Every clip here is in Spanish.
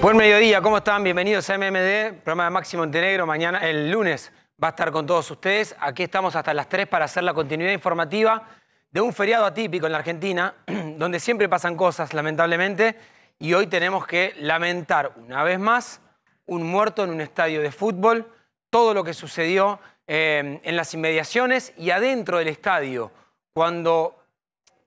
Buen mediodía, ¿cómo están? Bienvenidos a MMD, programa de Máximo Montenegro. Mañana, el lunes, va a estar con todos ustedes. Aquí estamos hasta las 3 para hacer la continuidad informativa de un feriado atípico en la Argentina, donde siempre pasan cosas, lamentablemente, y hoy tenemos que lamentar una vez más un muerto en un estadio de fútbol, todo lo que sucedió eh, en las inmediaciones y adentro del estadio, cuando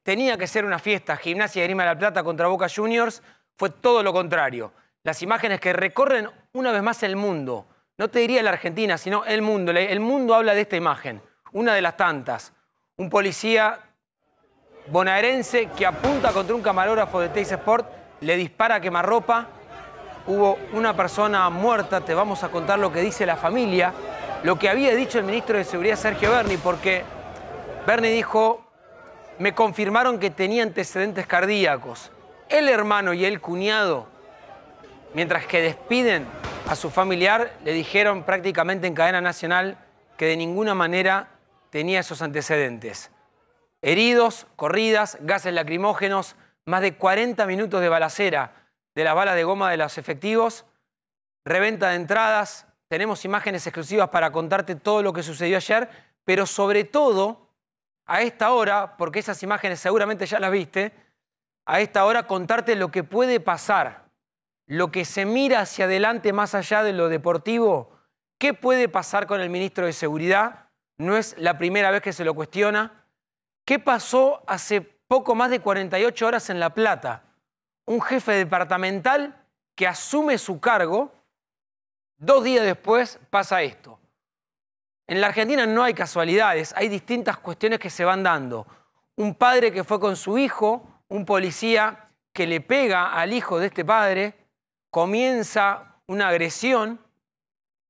tenía que ser una fiesta, Gimnasia de Grima de la Plata contra Boca Juniors, fue todo lo contrario las imágenes que recorren una vez más el mundo. No te diría la Argentina, sino el mundo. El mundo habla de esta imagen, una de las tantas. Un policía bonaerense que apunta contra un camarógrafo de Tays Sport, le dispara a quemarropa. Hubo una persona muerta, te vamos a contar lo que dice la familia, lo que había dicho el ministro de Seguridad Sergio Berni, porque Berni dijo, me confirmaron que tenía antecedentes cardíacos. El hermano y el cuñado Mientras que despiden a su familiar, le dijeron prácticamente en cadena nacional que de ninguna manera tenía esos antecedentes. Heridos, corridas, gases lacrimógenos, más de 40 minutos de balacera de las balas de goma de los efectivos, reventa de entradas, tenemos imágenes exclusivas para contarte todo lo que sucedió ayer, pero sobre todo, a esta hora, porque esas imágenes seguramente ya las viste, a esta hora contarte lo que puede pasar lo que se mira hacia adelante más allá de lo deportivo, ¿qué puede pasar con el ministro de Seguridad? No es la primera vez que se lo cuestiona. ¿Qué pasó hace poco más de 48 horas en La Plata? Un jefe departamental que asume su cargo, dos días después pasa esto. En la Argentina no hay casualidades, hay distintas cuestiones que se van dando. Un padre que fue con su hijo, un policía que le pega al hijo de este padre, comienza una agresión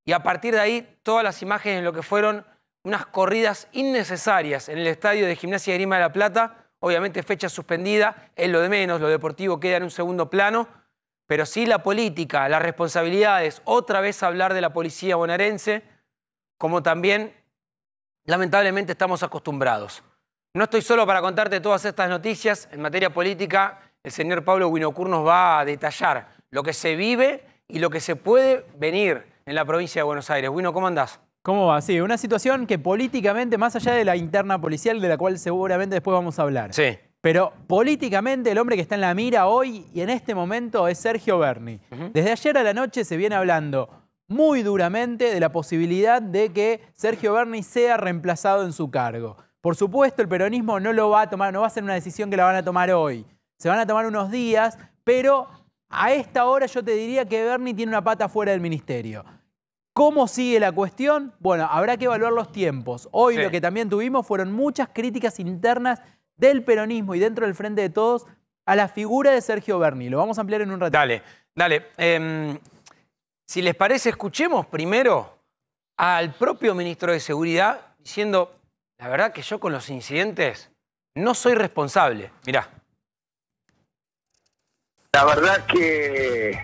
y a partir de ahí todas las imágenes en lo que fueron unas corridas innecesarias en el estadio de Gimnasia de Grima de la Plata, obviamente fecha suspendida, es lo de menos, lo deportivo queda en un segundo plano, pero sí la política, las responsabilidades, otra vez hablar de la policía bonaerense, como también lamentablemente estamos acostumbrados. No estoy solo para contarte todas estas noticias, en materia política el señor Pablo Winocur nos va a detallar lo que se vive y lo que se puede venir en la provincia de Buenos Aires. Bueno, ¿cómo andás? ¿Cómo va? Sí, una situación que políticamente, más allá de la interna policial, de la cual seguramente después vamos a hablar. Sí. Pero políticamente el hombre que está en la mira hoy y en este momento es Sergio Berni. Desde ayer a la noche se viene hablando muy duramente de la posibilidad de que Sergio Berni sea reemplazado en su cargo. Por supuesto, el peronismo no lo va a tomar, no va a ser una decisión que la van a tomar hoy. Se van a tomar unos días, pero a esta hora yo te diría que Bernie tiene una pata fuera del ministerio. ¿Cómo sigue la cuestión? Bueno, habrá que evaluar los tiempos. Hoy lo que también tuvimos fueron muchas críticas internas del peronismo y dentro del Frente de Todos a la figura de Sergio Berni. Lo vamos a ampliar en un ratito. Dale, dale. Em, si les parece, escuchemos primero al propio ministro de Seguridad diciendo, la verdad que yo con los incidentes no soy responsable. Mirá. La verdad que,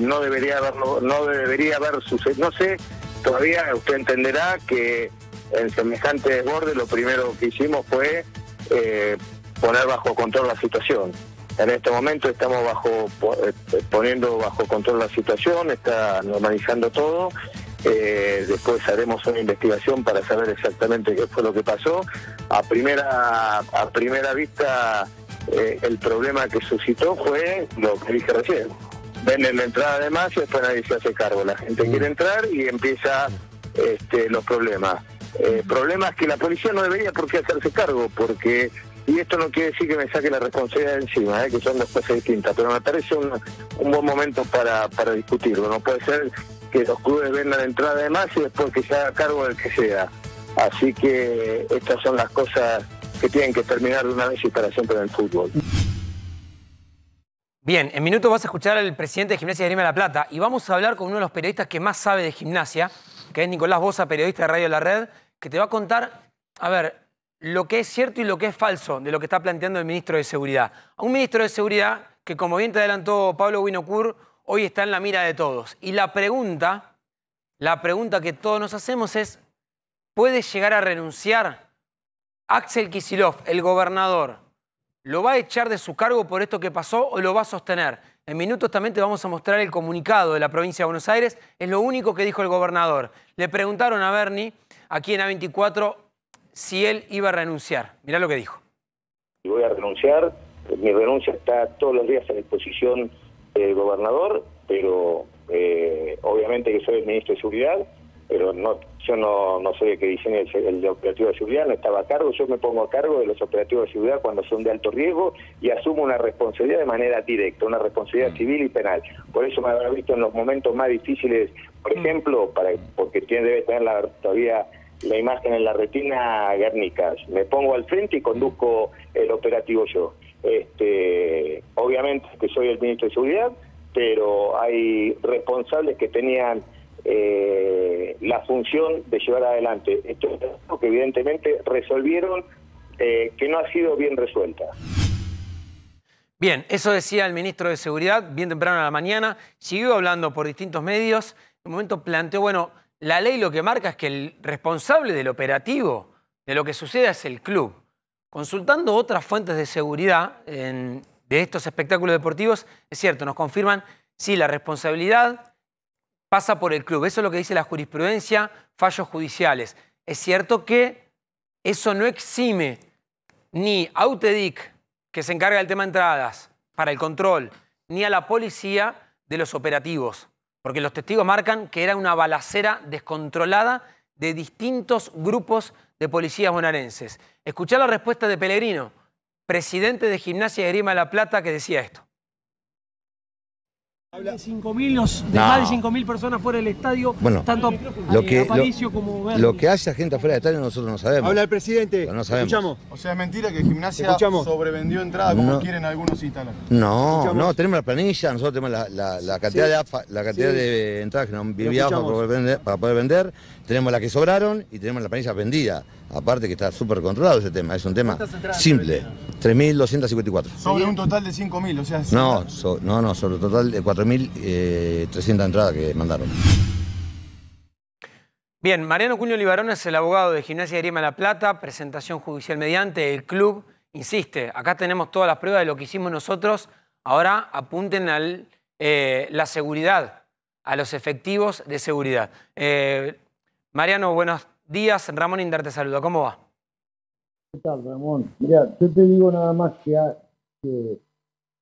no debería no debería haber sucedido. No sé, todavía usted entenderá que en semejante desborde lo primero que hicimos fue eh, poner bajo control la situación. En este momento estamos bajo eh, poniendo bajo control la situación, está normalizando todo. Eh, después haremos una investigación para saber exactamente qué fue lo que pasó. A primera a primera vista eh, el problema que suscitó fue lo que dije recién. Venden la entrada de más y después nadie se hace cargo. La gente mm. quiere entrar y empieza este, los problemas. Eh, mm. problemas que la policía no debería por qué hacerse cargo, porque, y esto no quiere decir que me saque la responsabilidad de encima, eh, que son dos cosas distintas, pero me parece un, buen momento para, discutirlo. No puede ser que los clubes vendan entrada de más y después que se haga cargo del que sea. Así que estas son las cosas que tienen que terminar una vez y para siempre en el fútbol. Bien, en minutos vas a escuchar al presidente de Gimnasia de Grima de la Plata y vamos a hablar con uno de los periodistas que más sabe de gimnasia, que es Nicolás Bosa, periodista de Radio La Red, que te va a contar, a ver, lo que es cierto y lo que es falso de lo que está planteando el ministro de Seguridad. A un ministro de Seguridad que, como bien te adelantó Pablo Winocur, hoy está en la mira de todos. Y la pregunta, la pregunta que todos nos hacemos es, ¿puede llegar a renunciar Axel Kisilov, el gobernador, ¿lo va a echar de su cargo por esto que pasó o lo va a sostener? En minutos también te vamos a mostrar el comunicado de la provincia de Buenos Aires. Es lo único que dijo el gobernador. Le preguntaron a Bernie, aquí en A24, si él iba a renunciar. Mirá lo que dijo. Voy a renunciar. Eh, mi renuncia está todos los días a disposición del gobernador, pero eh, obviamente que soy el ministro de Seguridad pero no yo no, soy el que diseña el, operativo de seguridad, no estaba a cargo, yo me pongo a cargo de los operativos de seguridad cuando son de alto riesgo y asumo una responsabilidad de manera directa, una responsabilidad mm. civil y penal. Por eso me habrá visto en los momentos más difíciles, por mm. ejemplo, para porque tiene, debe tener la, todavía la imagen en la retina Guernica, me pongo al frente y conduzco el operativo yo. Este, obviamente que soy el ministro de Seguridad, pero hay responsables que tenían eh, la función de llevar adelante esto es que evidentemente resolvieron eh, que no ha sido bien resuelta. Bien, eso decía el ministro de Seguridad bien temprano a la mañana, siguió hablando por distintos medios, en un momento planteó, bueno, la ley lo que marca es que el responsable del operativo, de lo que suceda es el club. Consultando otras fuentes de seguridad de estos espectáculos deportivos, es cierto, nos confirman, si la responsabilidad pasa por el club. Eso es lo que dice la jurisprudencia, fallos judiciales. Es cierto que eso no exime ni a UTEDIC, que se encarga del tema entradas, para el control, ni a la policía de los operativos, porque los testigos marcan que era una balacera descontrolada de distintos grupos de policías bonaerenses. Escuchá la respuesta de Pellegrino, presidente de Gimnasia de Grima de la Plata, que decía esto. De 5.000, de 5.000 personas fuera del estadio, bueno, tanto lo que, lo, como Lo que hace gente afuera del estadio nosotros no sabemos. Habla el presidente, no sabemos. escuchamos. O sea, es mentira que Gimnasia sobrevendió entrada como quieren algunos italianos. No, no, tenemos la planilla, nosotros tenemos la, la, cantidad, de, la cantidad de entradas que nos vivíamos para poder vender. Para poder vender tenemos las que sobraron y tenemos la planillas vendida Aparte que está súper controlado ese tema, es un tema simple. 3.254. Sobre un total de 5.000, o sea... No, no, no, sobre un total de 4.300 eh, entradas que mandaron. Bien, Mariano Cuño Libarón es el abogado de Gimnasia de Grima La Plata, presentación judicial mediante el club. Insiste, acá tenemos todas las pruebas de lo que hicimos nosotros. Ahora apunten a eh, la seguridad, a los efectivos de seguridad. Eh, Mariano, buenos días. Ramón Inder te saluda. ¿Cómo va? ¿Qué tal, Ramón? Mira, yo te digo nada más ah, que,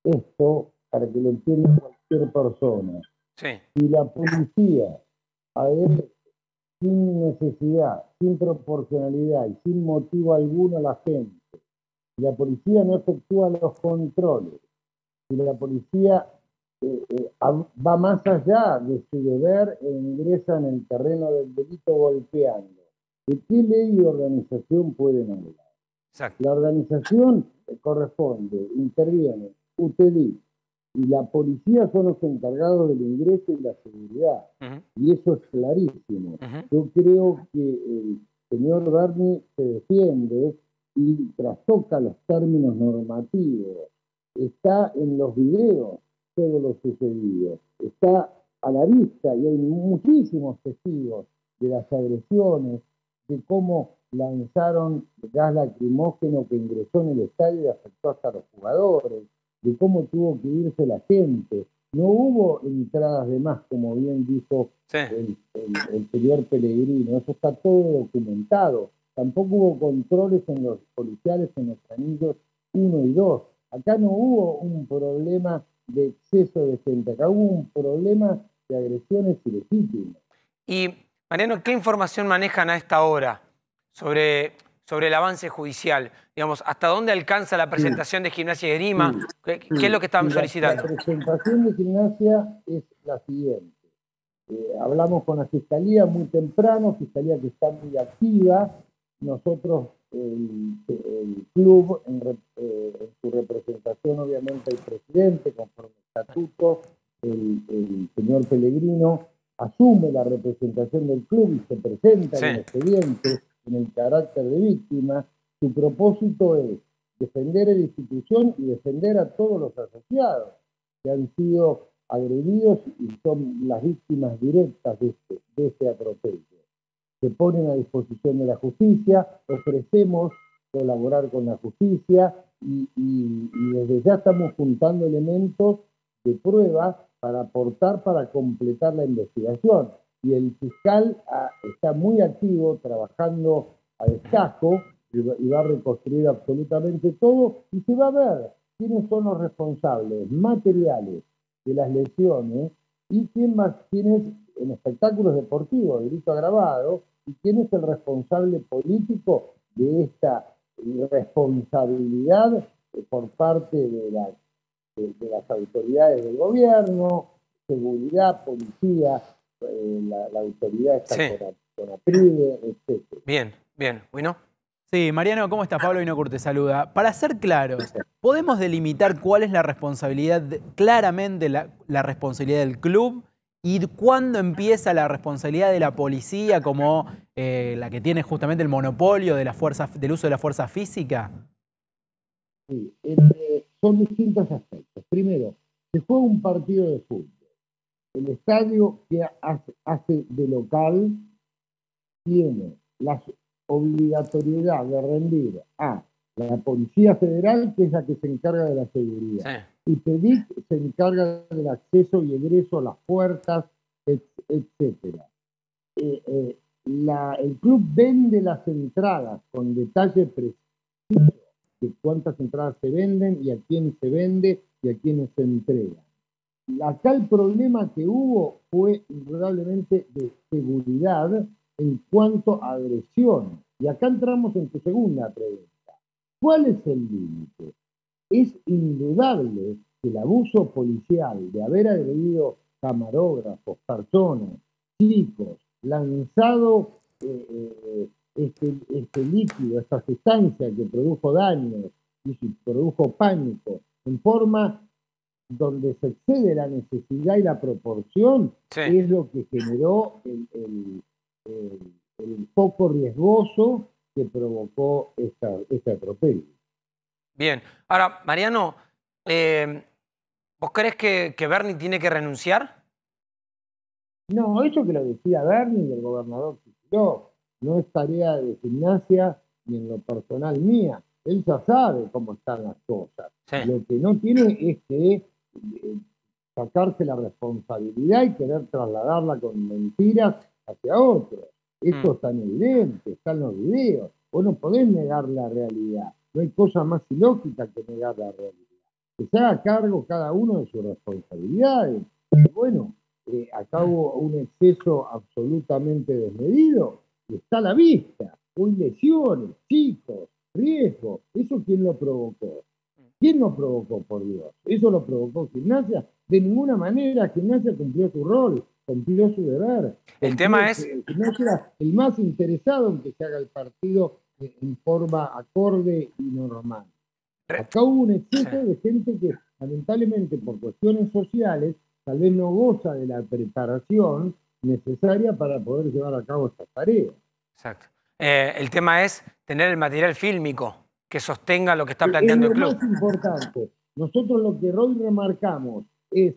esto, para que lo entienda cualquier persona, sí. si la policía, a él sin necesidad, sin proporcionalidad y sin motivo alguno a la gente, si la policía no efectúa los controles, si la policía eh, eh, va más allá de su deber e ingresa en el terreno del delito golpeando. ¿De qué ley y organización pueden hablar? La organización corresponde, interviene, utiliza. Y la policía son los encargados del ingreso y la seguridad. Y eso es clarísimo. Yo creo que el señor Barney se defiende y trastoca los términos normativos. Está en los videos todo lo sucedido. Está a la vista y hay muchísimos testigos de las agresiones, de cómo lanzaron gas lacrimógeno que ingresó en el estadio y afectó hasta los jugadores, de cómo tuvo que irse la gente. No hubo entradas de más, como bien dijo el, el, señor Pellegrino. Eso está todo documentado. Tampoco hubo controles en los policiales, en los anillos 1 y 2. Acá no hubo un problema de exceso de gente. Acá hubo un problema de agresiones ilegítimas. Y, Mariano, ¿qué información manejan a esta hora sobre, sobre el avance judicial? Digamos, ¿hasta dónde alcanza la presentación de gimnasia de Grima? ¿Qué, es lo que estamos solicitando? La, presentación de gimnasia es la siguiente. Eh, hablamos con la Fiscalía muy temprano, Fiscalía que está muy activa. Nosotros el, club, en, eh, su representación obviamente el presidente, conforme al estatuto, el, señor Pellegrino asume la representación del club y se presenta en el expediente, en el carácter de víctima. Su propósito es defender la institución y defender a todos los asociados que han sido agredidos y son las víctimas directas de este, de este atropello se ponen a disposición de la justicia, ofrecemos colaborar con la justicia y, desde ya estamos juntando elementos de prueba para aportar, para completar la investigación. Y el fiscal ah, está muy activo, trabajando a destajo, y va a reconstruir absolutamente todo y se va a ver quiénes son los responsables materiales de las lesiones y quién más, quiénes en espectáculos deportivos, delito agravado, y quién es el responsable político de esta responsabilidad eh, por parte de, las autoridades del gobierno, seguridad, policía, eh, la, autoridad está con, Bien, bien, ¿bueno? Sí, Mariano, ¿cómo está Pablo Vinocur Curte, saluda. Para ser claros, ¿podemos delimitar cuál es la responsabilidad, claramente la responsabilidad del club? ¿Y cuándo empieza la responsabilidad de la policía como eh, la que tiene justamente el monopolio de la fuerza, del uso de la fuerza física? Sí, son distintos aspectos. Primero, se juega un partido de fútbol. El estadio que hace de local tiene la obligatoriedad de rendir a la Policía Federal, que es la que se encarga de la seguridad. Sí y PEDIC se encarga del acceso y egreso a las puertas, etc. Eh, eh, el club vende las entradas con detalle preciso de cuántas entradas se venden y a quién se vende y a quiénes se entrega. Acá el problema que hubo fue indudablemente de seguridad en cuanto a agresión. Y acá entramos en tu segunda pregunta. ¿Cuál es el límite? es indudable que el abuso policial de haber agredido camarógrafos, personas, chicos, lanzado eh, eh, este, este, líquido, esta sustancia que produjo daño y produjo pánico en forma donde se excede la necesidad y la proporción, es lo que generó el, poco riesgoso que provocó esta, este atropello. Bien. Ahora, Mariano, eh, ¿vos crees que, que Bernie tiene que renunciar? No, eso que lo decía Bernie el gobernador yo no es tarea de gimnasia ni en lo personal mía. Él ya sabe cómo están las cosas. Lo que no tiene es que eh, sacarse la responsabilidad y querer trasladarla con mentiras hacia otros. esto mm. está es tan evidente, están los videos. Vos no podés negar la realidad. No hay cosa más ilógica que negar la realidad. Que se haga cargo cada uno de sus responsabilidades. bueno, eh, acá un exceso absolutamente desmedido y está a la vista. Hoy lesiones, chicos, riesgo. ¿Eso quién lo provocó? ¿Quién lo provocó, por Dios? Eso lo provocó gimnasia. De ninguna manera, gimnasia cumplió su rol, cumplió su deber. El tema es... Gimnasia, el más interesado en que se haga el partido en forma acorde y normal. Acá hubo un exceso de gente que, lamentablemente, por cuestiones sociales, tal vez no goza de la preparación necesaria para poder llevar a cabo esta tarea. Exacto. Eh, el tema es tener el material fílmico que sostenga lo que está planteando el club. Es importante. Nosotros lo que hoy remarcamos es,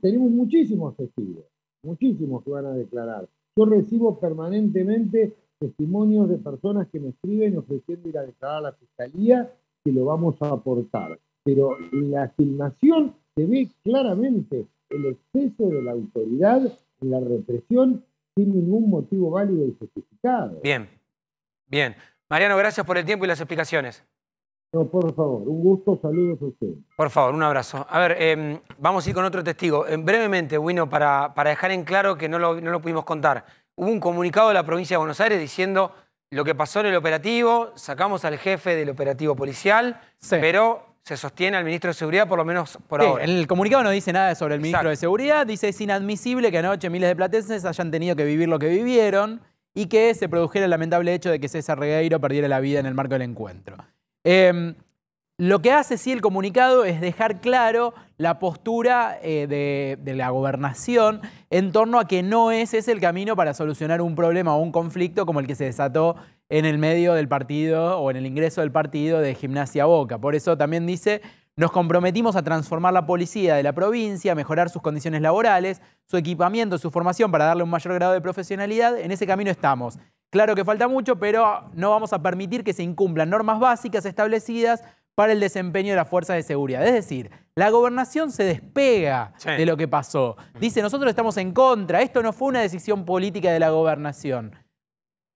tenemos muchísimos testigos, muchísimos que van a declarar. Yo recibo permanentemente testimonios de personas que me escriben ofreciendo ir a declarar a la fiscalía, que lo vamos a aportar. Pero en la filmación se ve claramente el exceso de la autoridad en la represión sin ningún motivo válido y justificado. Bien, bien. Mariano, gracias por el tiempo y las explicaciones. No, por favor, un gusto, saludos a usted. Por favor, un abrazo. A ver, em, vamos a ir con otro testigo. Em, brevemente, Wino, para, dejar en claro que no lo, no lo pudimos contar hubo un comunicado de la provincia de Buenos Aires diciendo lo que pasó en el operativo, sacamos al jefe del operativo policial, pero se sostiene al ministro de Seguridad, por lo menos por ahora. En el comunicado no dice nada sobre el ministro de Seguridad, dice es inadmisible que anoche miles de platenses hayan tenido que vivir lo que vivieron y que se produjera el lamentable hecho de que César Regueiro perdiera la vida en el marco del encuentro. Em, lo que hace sí el comunicado es dejar claro la postura eh, de, la gobernación en torno a que no ese es el camino para solucionar un problema o un conflicto como el que se desató en el medio del partido o en el ingreso del partido de Gimnasia Boca. Por eso también dice, nos comprometimos a transformar la policía de la provincia, mejorar sus condiciones laborales, su equipamiento, su formación para darle un mayor grado de profesionalidad. En ese camino estamos. Claro que falta mucho, pero no vamos a permitir que se incumplan normas básicas establecidas para el desempeño de las fuerzas de seguridad. Es decir, la gobernación se despega de lo que pasó. Dice, nosotros estamos en contra, esto no fue una decisión política de la gobernación.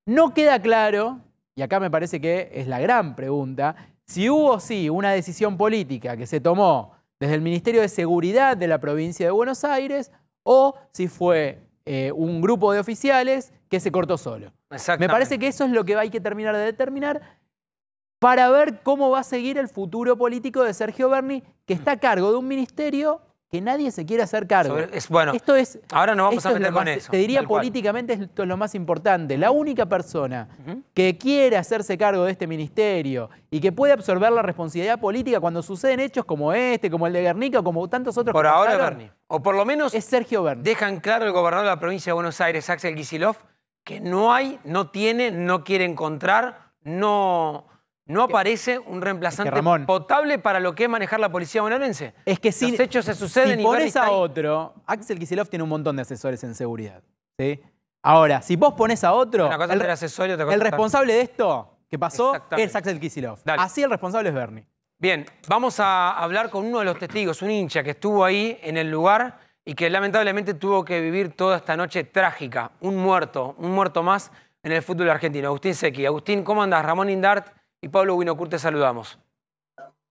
No queda claro, y acá me parece que es la gran pregunta, si hubo sí una decisión política que se tomó desde el Ministerio de Seguridad de la provincia de Buenos Aires o si fue eh, un grupo de oficiales que se cortó solo. Me parece que eso es lo que hay que terminar de determinar para ver cómo va a seguir el futuro político de Sergio Berni, que está a cargo de un ministerio que nadie se quiere hacer cargo. bueno, esto es, ahora no vamos a meter con eso. Te diría políticamente esto es lo más importante. La única persona que quiere hacerse cargo de este ministerio y que puede absorber la responsabilidad política cuando suceden hechos como este, como el de Guernica, como tantos otros. Por ahora Berni. O por lo menos es Sergio Berni. dejan claro el gobernador de la provincia de Buenos Aires, Axel Gisilov, que no hay, no tiene, no quiere encontrar, no no aparece un reemplazante potable para lo que es manejar la policía bonaerense. Es que si, hechos se suceden si pones a otro, Axel Kisilov tiene un montón de asesores en seguridad. ¿sí? Ahora, si vos pones a otro, el, responsable de esto que pasó es Axel Kisilov. Así el responsable es Bernie. Bien, vamos a hablar con uno de los testigos, un hincha que estuvo ahí en el lugar y que lamentablemente tuvo que vivir toda esta noche trágica. Un muerto, un muerto más en el fútbol argentino. Agustín Sequi. Agustín, ¿cómo andás? Ramón Indart y Pablo Winocur te saludamos.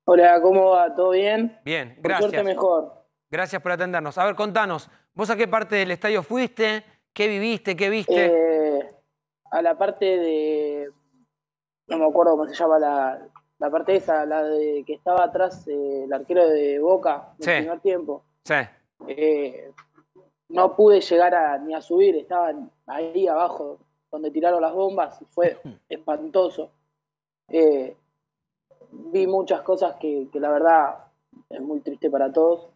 Hola, ¿cómo va? ¿Todo bien? Bien, gracias. mejor. Gracias por atendernos. A ver, contanos, ¿vos a qué parte del estadio fuiste? ¿Qué viviste? ¿Qué viste? Eh, a la parte de... No me acuerdo cómo se llama la, la parte esa, la de que estaba atrás eh, el arquero de Boca en el primer tiempo. Sí. Eh, no pude llegar ni a subir, estaban ahí abajo donde tiraron las bombas, fue espantoso. Eh, vi muchas cosas que, la verdad es muy triste para todos,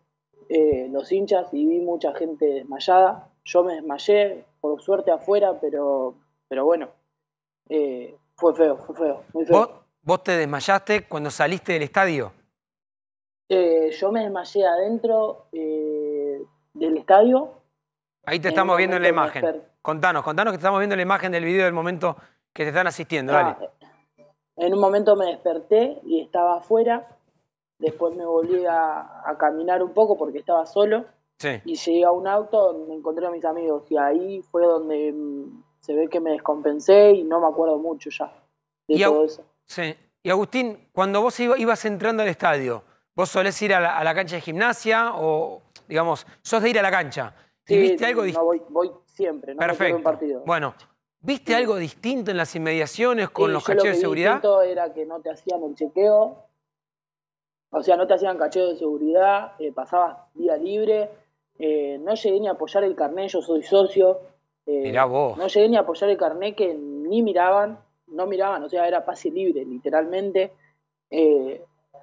eh, los hinchas, y vi mucha gente desmayada. Yo me desmayé, por suerte afuera, pero, pero bueno, eh, fue feo, fue feo, ¿Vos, te desmayaste cuando saliste del estadio? yo me desmayé adentro del estadio. Ahí te estamos viendo en la imagen. Contanos, contanos que te estamos viendo la imagen del video del momento que te están asistiendo. Ah, dale en un momento me desperté y estaba afuera. Después me volví a, caminar un poco porque estaba solo. Y llegué a un auto donde encontré a mis amigos. Y ahí fue donde mm, se ve que me descompensé y no me acuerdo mucho ya de todo eso. Sí. Y Agustín, cuando vos ibas entrando al estadio, ¿vos solés ir a la, cancha de gimnasia o, digamos, sos de ir a la cancha? Sí, viste algo voy, siempre, no Perfecto. partido. Bueno, ¿Viste algo distinto en las inmediaciones con los cacheos de seguridad? Distinto era que no te hacían el chequeo, o sea, no te hacían cacheo de seguridad, eh, pasabas día libre, eh, no llegué ni a apoyar el carnet, yo soy socio. Eh, vos. No llegué ni a apoyar el carnet que ni miraban, no miraban, o sea, era pase libre, literalmente.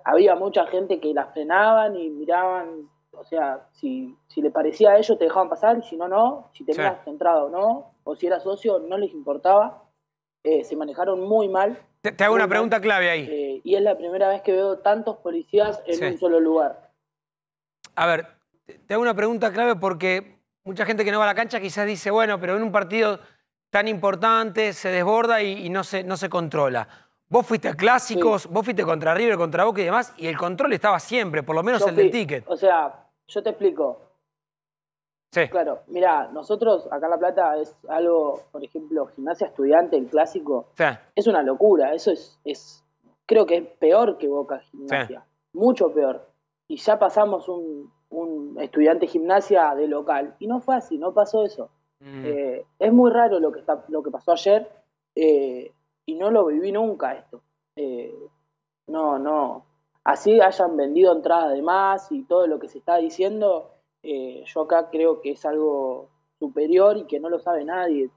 había mucha gente que la frenaban y miraban, o sea, si, le parecía a ellos te dejaban pasar, si no, no, si tenías centrado entrado o no, o si era socio, no les importaba. Eh, se manejaron muy mal. Te, hago una eh, pregunta clave ahí. Eh, y es la primera vez que veo tantos policías en un solo lugar. A ver, te hago una pregunta clave porque mucha gente que no va a la cancha quizás dice, bueno, pero en un partido tan importante se desborda y, no, se, no se controla. Vos fuiste a clásicos, vos fuiste contra River, contra Boca y demás, y el control estaba siempre, por lo menos el del ticket. O sea, yo te explico. Claro, mira, nosotros acá en La Plata es algo, por ejemplo, gimnasia estudiante, el clásico, es una locura, eso es, es, creo que es peor que Boca Gimnasia, mucho peor. Y ya pasamos un, estudiante gimnasia de local, y no fue así, no pasó eso. Mm. Eh, es muy raro lo que, está, lo que pasó ayer, eh, y no lo viví nunca esto. Eh, no, no. Así hayan vendido entradas de más y todo lo que se está diciendo, eh, yo acá creo que es algo superior y que no lo sabe nadie,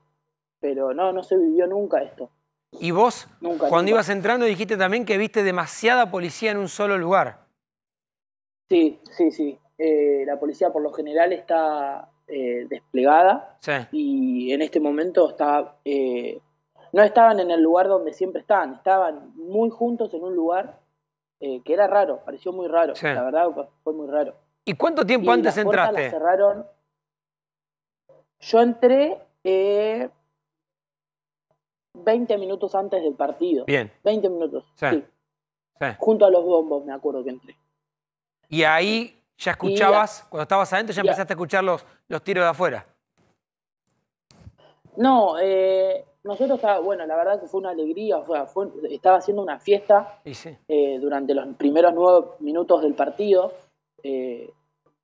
pero no, no se vivió nunca esto. Y vos, nunca, cuando ibas entrando, dijiste también que viste demasiada policía en un solo lugar. Sí, sí, sí. Eh, la policía por lo general está eh, desplegada y en este momento está, no estaban en el lugar donde siempre estaban, estaban muy juntos en un lugar que era raro, pareció muy raro, la verdad fue muy raro. ¿Y cuánto tiempo antes las entraste? la cerraron. Yo entré 20 eh, minutos antes del partido. Bien. 20 minutos. Sí. Junto a los bombos, me acuerdo que entré. Y ahí ya escuchabas, cuando estabas adentro, ya empezaste a, escuchar los, tiros de afuera. No, eh, nosotros, bueno, la verdad que fue una alegría, estaba haciendo una fiesta eh, durante los primeros nueve minutos del partido. Eh,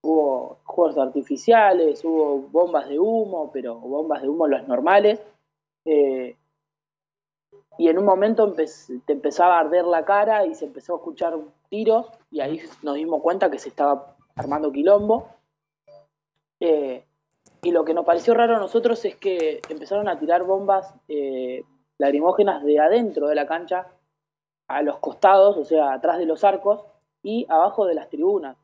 hubo juegos artificiales, hubo bombas de humo, pero bombas de humo las normales. Eh, y en un momento te empezaba a arder la cara y se empezó a escuchar tiros y ahí nos dimos cuenta que se estaba armando quilombo. Eh, y lo que nos pareció raro a nosotros es que empezaron a tirar bombas eh, lagrimógenas de adentro de la cancha, a los costados, o sea, atrás de los arcos y abajo de las tribunas.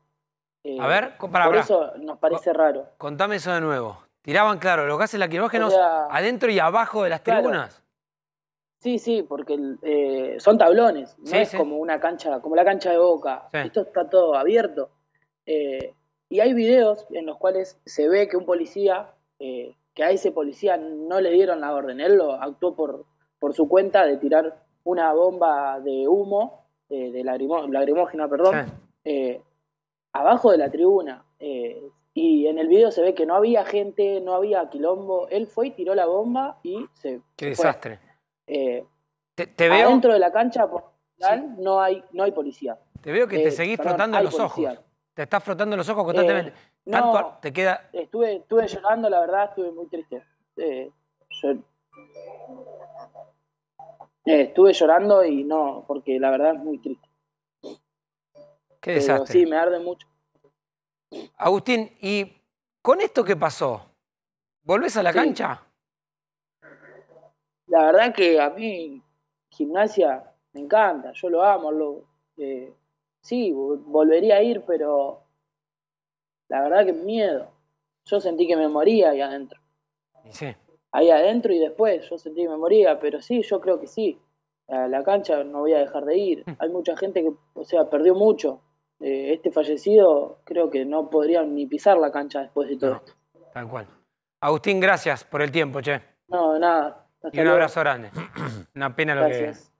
Eh, a ver, para, Por eso nos parece raro. Contame eso de nuevo. Tiraban, claro, los gases lacrimógenos adentro y abajo de las tribunas. Sí, sí, porque eh, son tablones, no es como una cancha, como la cancha de boca. Esto está todo abierto. Eh, y hay videos en los cuales se ve que un policía, que a ese policía no le dieron la orden, él lo actuó por, por su cuenta de tirar una bomba de humo, de lacrimógeno perdón, abajo de la tribuna. Eh, y en el video se ve que no había gente, no había quilombo. Él fue y tiró la bomba y se. Qué desastre. Eh, te, veo. Dentro de la cancha por no, hay, no hay policía. Te veo que te eh, seguís frotando los ojos. Te estás frotando los ojos constantemente. Eh, te queda. Estuve, estuve llorando, la verdad, estuve muy triste. estuve llorando y no, porque la verdad es muy triste. Qué sí, me arde mucho. Agustín, ¿y con esto qué pasó? ¿Volvés a la cancha? La verdad que a mí gimnasia me encanta, yo lo amo, lo, eh, sí, volvería a ir, pero la verdad que miedo. Yo sentí que me moría ahí adentro. Ahí adentro y después, yo sentí que me moría, pero sí, yo creo que sí. A la cancha no voy a dejar de ir. Mm. Hay mucha gente que, o sea, perdió mucho eh, este fallecido creo que no podrían ni pisar la cancha después de todo esto. Tal cual. Agustín, gracias por el tiempo, che. No, nada. y un abrazo grande. Una pena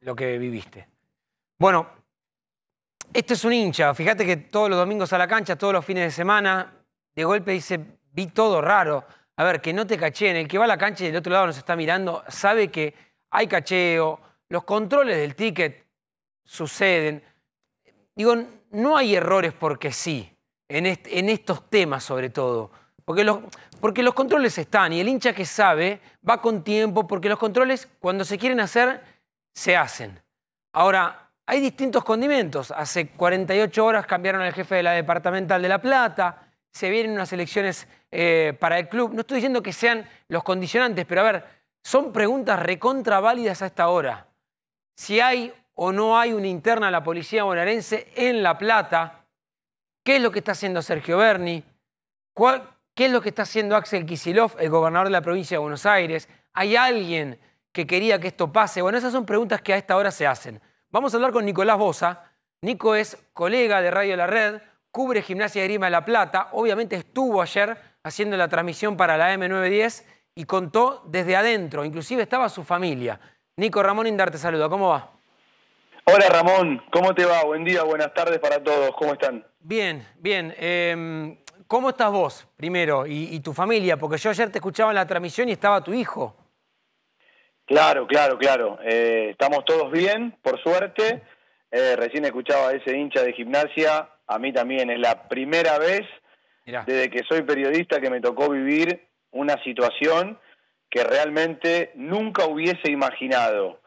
lo que, viviste. Bueno, este es un hincha. Fíjate que todos los domingos a la cancha, todos los fines de semana, de golpe dice, vi todo raro. A ver, que no te cacheen. El que va a la cancha y del otro lado nos está mirando sabe que hay cacheo, los controles del ticket suceden. Digo, no hay errores porque sí, en, estos temas sobre todo. Porque los, porque los controles están y el hincha que sabe va con tiempo, porque los controles cuando se quieren hacer, se hacen. Ahora, hay distintos condimentos. Hace 48 horas cambiaron al jefe de la departamental de La Plata, se vienen unas elecciones eh, para el club. No estoy diciendo que sean los condicionantes, pero a ver, son preguntas recontra válidas a esta hora. Si hay o no hay una interna de la policía bonaerense en La Plata. ¿Qué es lo que está haciendo Sergio Berni? ¿Qué es lo que está haciendo Axel Kisilov, el gobernador de la provincia de Buenos Aires? ¿Hay alguien que quería que esto pase? Bueno, esas son preguntas que a esta hora se hacen. Vamos a hablar con Nicolás Bosa. Nico es colega de Radio La Red, cubre Gimnasia de Grima de La Plata. Obviamente estuvo ayer haciendo la transmisión para la M910 y contó desde adentro, inclusive estaba su familia. Nico Ramón Indarte saluda, ¿cómo va? Hola Ramón, ¿cómo te va? Buen día, buenas tardes para todos, ¿cómo están? Bien, bien. Em, ¿Cómo estás vos, primero, y, tu familia? Porque yo ayer te escuchaba en la transmisión y estaba tu hijo. Claro, claro, claro. Eh, estamos todos bien, por suerte. Eh, recién escuchaba a ese hincha de gimnasia, a mí también es la primera vez desde que soy periodista que me tocó vivir una situación que realmente nunca hubiese imaginado.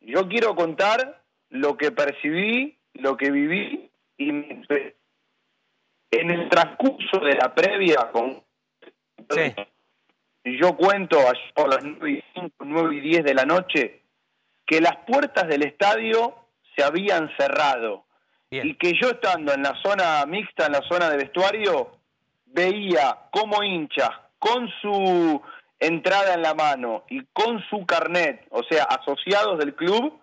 Yo quiero contar lo que percibí, lo que viví y en el transcurso de la previa con yo cuento a las 9 y, 10 de la noche que las puertas del estadio se habían cerrado y que yo estando en la zona mixta, en la zona de vestuario, veía como hinchas con su entrada en la mano y con su carnet, o sea, asociados del club,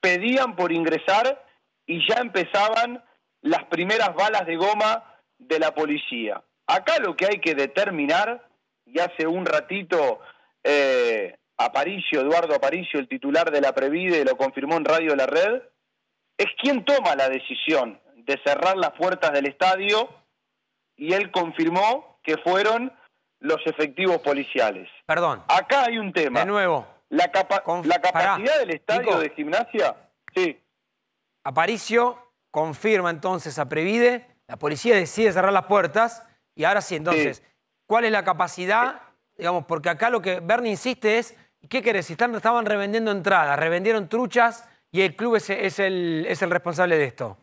pedían por ingresar y ya empezaban las primeras balas de goma de la policía. Acá lo que hay que determinar, y hace un ratito eh, Aparicio, Eduardo Aparicio, el titular de la Previde, lo confirmó en Radio La Red, es quien toma la decisión de cerrar las puertas del estadio y él confirmó que fueron los efectivos policiales. Perdón. Acá hay un tema. De nuevo, la, capacidad del estadio de gimnasia, sí. Aparicio confirma entonces a Previde, la policía decide cerrar las puertas y ahora sí, entonces, ¿cuál es la capacidad? Digamos, porque acá lo que Bernie insiste es, ¿qué querés? Si estaban revendiendo entradas, revendieron truchas y el club es, el, es el responsable de esto.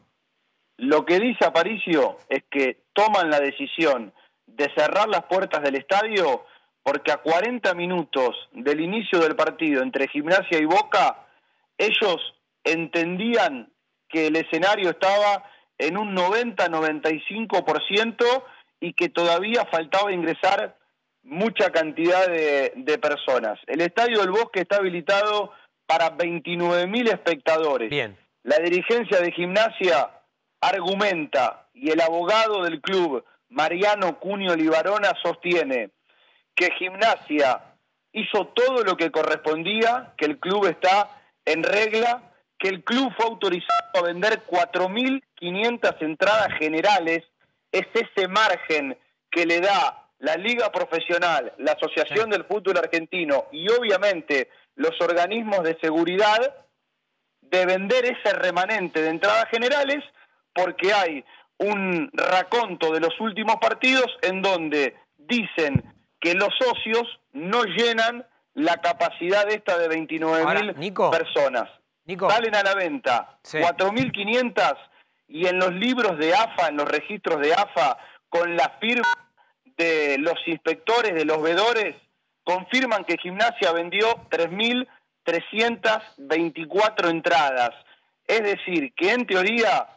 Lo que dice Aparicio es que toman la decisión de cerrar las puertas del estadio porque a 40 minutos del inicio del partido entre Gimnasia y Boca, ellos entendían que el escenario estaba en un 90-95% y que todavía faltaba ingresar mucha cantidad de, personas. El Estadio del Bosque está habilitado para 29.000 espectadores. Bien. La dirigencia de gimnasia argumenta y el abogado del club, Mariano Cunio Libarona, sostiene que Gimnasia hizo todo lo que correspondía, que el club está en regla, que el club fue autorizado a vender 4.500 entradas generales, es ese margen que le da la Liga Profesional, la Asociación del Fútbol Argentino y obviamente los organismos de seguridad de vender ese remanente de entradas generales porque hay un raconto de los últimos partidos en donde dicen que los socios no llenan la capacidad esta de 29.000 personas. Salen a la venta 4.500 y en los libros de AFA, en los registros de AFA, con la firma de los inspectores, de los vedores, confirman que Gimnasia vendió 3.324 entradas. Es decir, que en teoría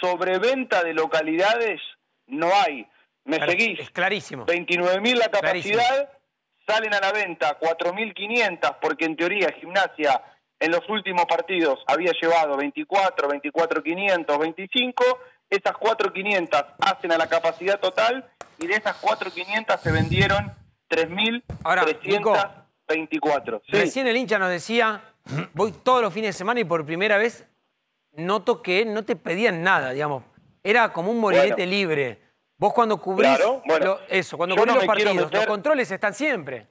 sobreventa de localidades no hay. ¿Me seguís? Es clarísimo. 29.000 la capacidad, salen a la venta 4.500, porque en teoría Gimnasia en los últimos partidos había llevado 24, 24.500, 25. Esas 4.500 hacen a la capacidad total y de esas 4.500 se vendieron 3.324. Sí. Recién el hincha nos decía, voy todos los fines de semana y por primera vez noto que no te pedían nada, digamos. Era como un morilete libre. Vos cuando cubrís eso, cuando los partidos, los controles están siempre.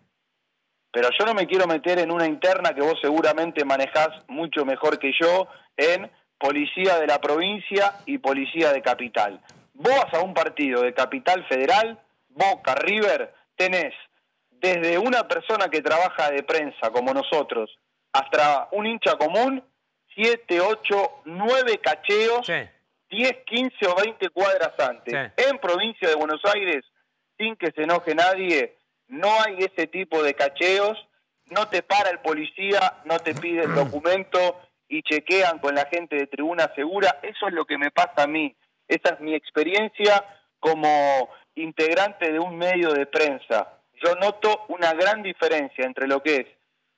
Pero yo no me quiero meter en una interna que vos seguramente manejás mucho mejor que yo en policía de la provincia y policía de capital. Vos vas a un partido de capital federal, Boca, River, tenés desde una persona que trabaja de prensa como nosotros hasta un hincha común, siete, ocho, nueve cacheos. 10, 15 o 20 cuadras antes. En provincia de Buenos Aires, sin que se enoje nadie, no hay ese tipo de cacheos, no te para el policía, no te pide el documento y chequean con la gente de tribuna segura. Eso es lo que me pasa a mí. Esa es mi experiencia como integrante de un medio de prensa. Yo noto una gran diferencia entre lo que es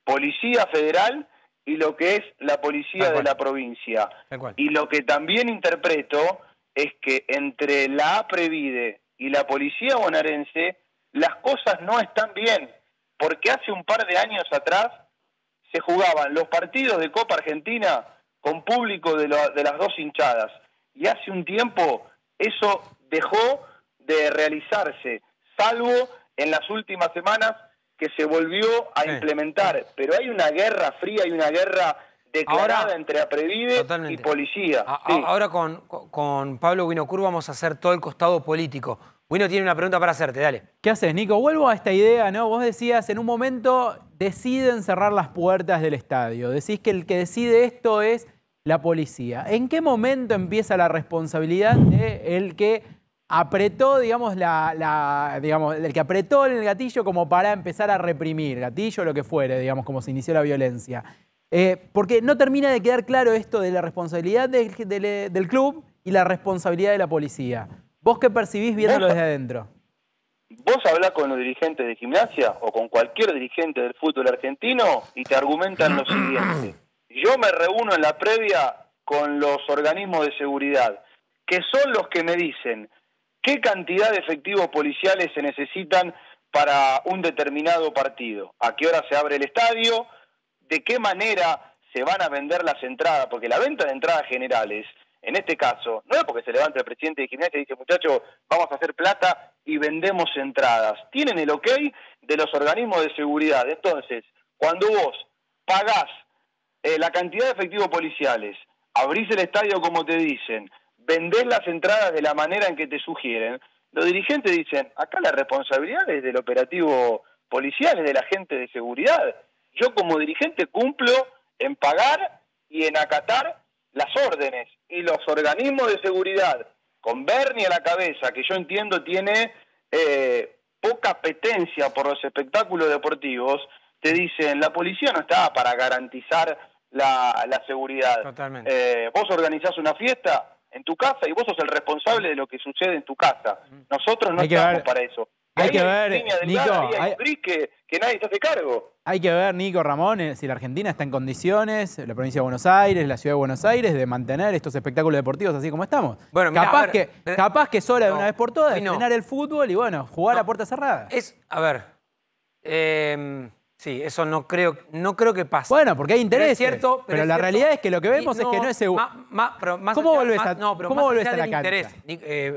Policía Federal y lo que es la policía de la provincia. Y lo que también interpreto es que entre la APREVIDE y la policía bonaerense las cosas no están bien, porque hace un par de años atrás se jugaban los partidos de Copa Argentina con público de, de las dos hinchadas, y hace un tiempo eso dejó de realizarse, salvo en las últimas semanas que se volvió a implementar. Pero hay una guerra fría, y una guerra declarada entre Aprevive y policía. Ahora con, Pablo Winocur vamos a hacer todo el costado político. Bueno tiene una pregunta para hacerte, dale. ¿Qué haces, Nico? Vuelvo a esta idea, ¿no? Vos decías, en un momento deciden cerrar las puertas del estadio. Decís que el que decide esto es la policía. ¿En qué momento empieza la responsabilidad de el que apretó, digamos, la, digamos, el que apretó el gatillo como para empezar a reprimir, gatillo, o lo que fuere, digamos, como se inició la violencia. Eh, porque no termina de quedar claro esto de la responsabilidad del, del club y la responsabilidad de la policía. ¿Vos qué percibís viéndolo desde adentro? Vos hablas con los dirigentes de gimnasia o con cualquier dirigente del fútbol argentino y te argumentan lo siguiente. Yo me reúno en la previa con los organismos de seguridad, que son los que me dicen qué cantidad de efectivos policiales se necesitan para un determinado partido, a qué hora se abre el estadio, de qué manera se van a vender las entradas, porque la venta de entradas generales, en este caso, no es porque se levanta el presidente de gimnasia y dice, muchachos, vamos a hacer plata y vendemos entradas. Tienen el ok de los organismos de seguridad. Entonces, cuando vos pagás eh, la cantidad de efectivos policiales, abrís el estadio como te dicen, vendés las entradas de la manera en que te sugieren, los dirigentes dicen, acá la responsabilidad es del operativo policial, es de la gente de seguridad. Yo como dirigente cumplo en pagar y en acatar las órdenes y los organismos de seguridad, con Bernie a la cabeza, que yo entiendo tiene eh, poca apetencia por los espectáculos deportivos, te dicen, la policía no está para garantizar la, seguridad. Totalmente. Eh, vos organizás una fiesta, en tu casa y vos sos el responsable de lo que sucede en tu casa. Nosotros no estamos para eso. Hay, que ver, Nico, hay, Que, nadie se hace cargo. Hay que ver, Nico Ramón, eh, si la Argentina está en condiciones, la provincia de Buenos Aires, la ciudad de Buenos Aires, de mantener estos espectáculos deportivos así como estamos. Bueno, eh, capaz, que, capaz que sola de una vez por todas de el fútbol y bueno, jugar a puerta cerrada. Es, a ver, em, Sí, eso no creo, no creo que pase. Bueno, porque hay interés. Pero, cierto, pero, la realidad es que lo que vemos es que no es seguro. ¿Cómo a, no, la cancha? interés,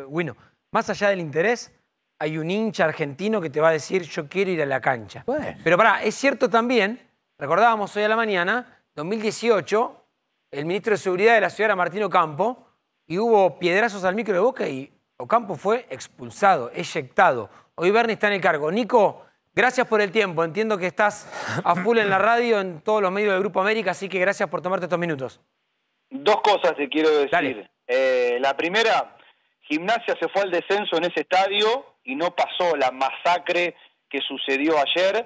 bueno, eh, más allá del interés, hay un hincha argentino que te va a decir yo quiero ir a la cancha. Pero pará, es cierto también, recordábamos hoy a la mañana, 2018, el ministro de Seguridad de la ciudad era Martino Campo y hubo piedrazos al micro de Boca y Ocampo fue expulsado, eyectado. Hoy Berni está en el cargo. Nico Gracias por el tiempo. Entiendo que estás a full en la radio, en todos los medios del Grupo América, así que gracias por tomarte estos minutos. Dos cosas te quiero decir. Eh, la primera, Gimnasia se fue al descenso en ese estadio y no pasó la masacre que sucedió ayer.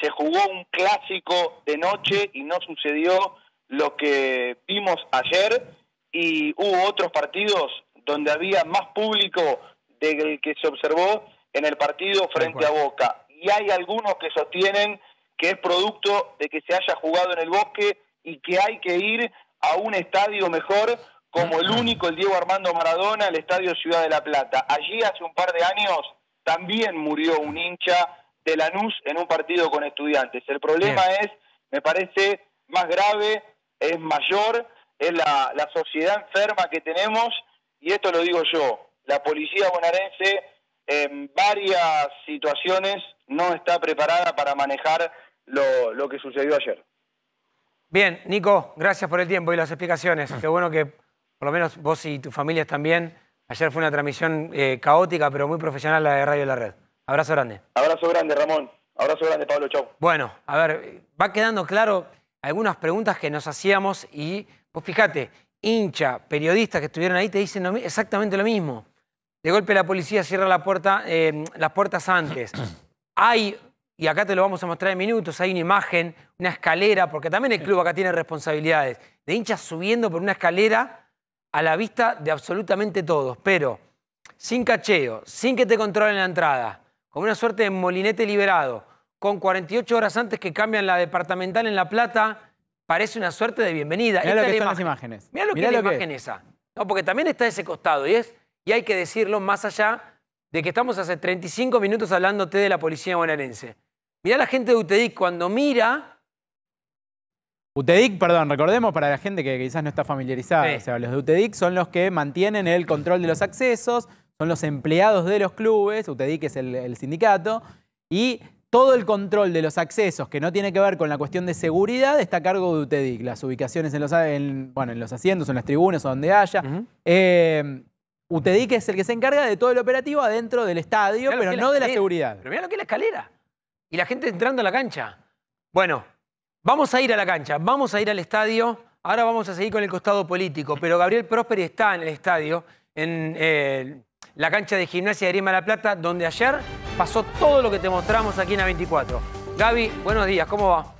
Se jugó un clásico de noche y no sucedió lo que vimos ayer. Y hubo otros partidos donde había más público del que se observó en el partido frente a Boca y hay algunos que sostienen que es producto de que se haya jugado en el bosque y que hay que ir a un estadio mejor como el único, el Diego Armando Maradona, el Estadio Ciudad de la Plata. Allí hace un par de años también murió un hincha de Lanús en un partido con estudiantes. El problema es, me parece, más grave, es mayor, es la, la sociedad enferma que tenemos, y esto lo digo yo, la policía bonaerense en varias situaciones no está preparada para manejar lo, que sucedió ayer. Bien, Nico, gracias por el tiempo y las explicaciones. Qué bueno que por lo menos vos y tu familia también. Ayer fue una transmisión eh, caótica, pero muy profesional la de Radio La Red. Abrazo grande. Abrazo grande, Ramón. Abrazo grande, Pablo. Chau. Bueno, a ver, va quedando claro algunas preguntas que nos hacíamos y pues, fíjate, hincha, periodistas que estuvieron ahí te dicen exactamente lo mismo de golpe la policía cierra la puerta, em, las puertas antes. Hay, y acá te lo vamos a mostrar en minutos, hay una imagen, una escalera, porque también el club acá tiene responsabilidades, de hinchas subiendo por una escalera a la vista de absolutamente todos, pero sin cacheo, sin que te controlen la entrada, con una suerte de molinete liberado, con 48 horas antes que cambian la departamental en La Plata, parece una suerte de bienvenida. Mirá lo que son las imágenes. Mira lo que es la imagen esa. No, porque también está ese costado y es y hay que decirlo más allá de que estamos hace 35 minutos hablándote de la policía bonaerense. Mirá la gente de UTEDIC cuando mira... UTEDIC, perdón, recordemos para la gente que quizás no está familiarizada, o sea, los de UTEDIC son los que mantienen el control de los accesos, son los empleados de los clubes, UTEDIC es el, sindicato, y todo el control de los accesos que no tiene que ver con la cuestión de seguridad está a cargo de UTEDIC. Las ubicaciones en los, bueno, en los asientos, en las tribunas o donde haya di que es el que se encarga de todo el operativo adentro del estadio, pero no de la seguridad. Pero mira lo que es la escalera. Y la gente entrando a la cancha. Bueno, vamos a ir a la cancha, vamos a ir al estadio. Ahora vamos a seguir con el costado político, pero Gabriel Prosperi está en el estadio, en eh, la cancha de gimnasia de Arima La Plata, donde ayer pasó todo lo que te mostramos aquí en A24. Gaby, buenos días, ¿cómo va?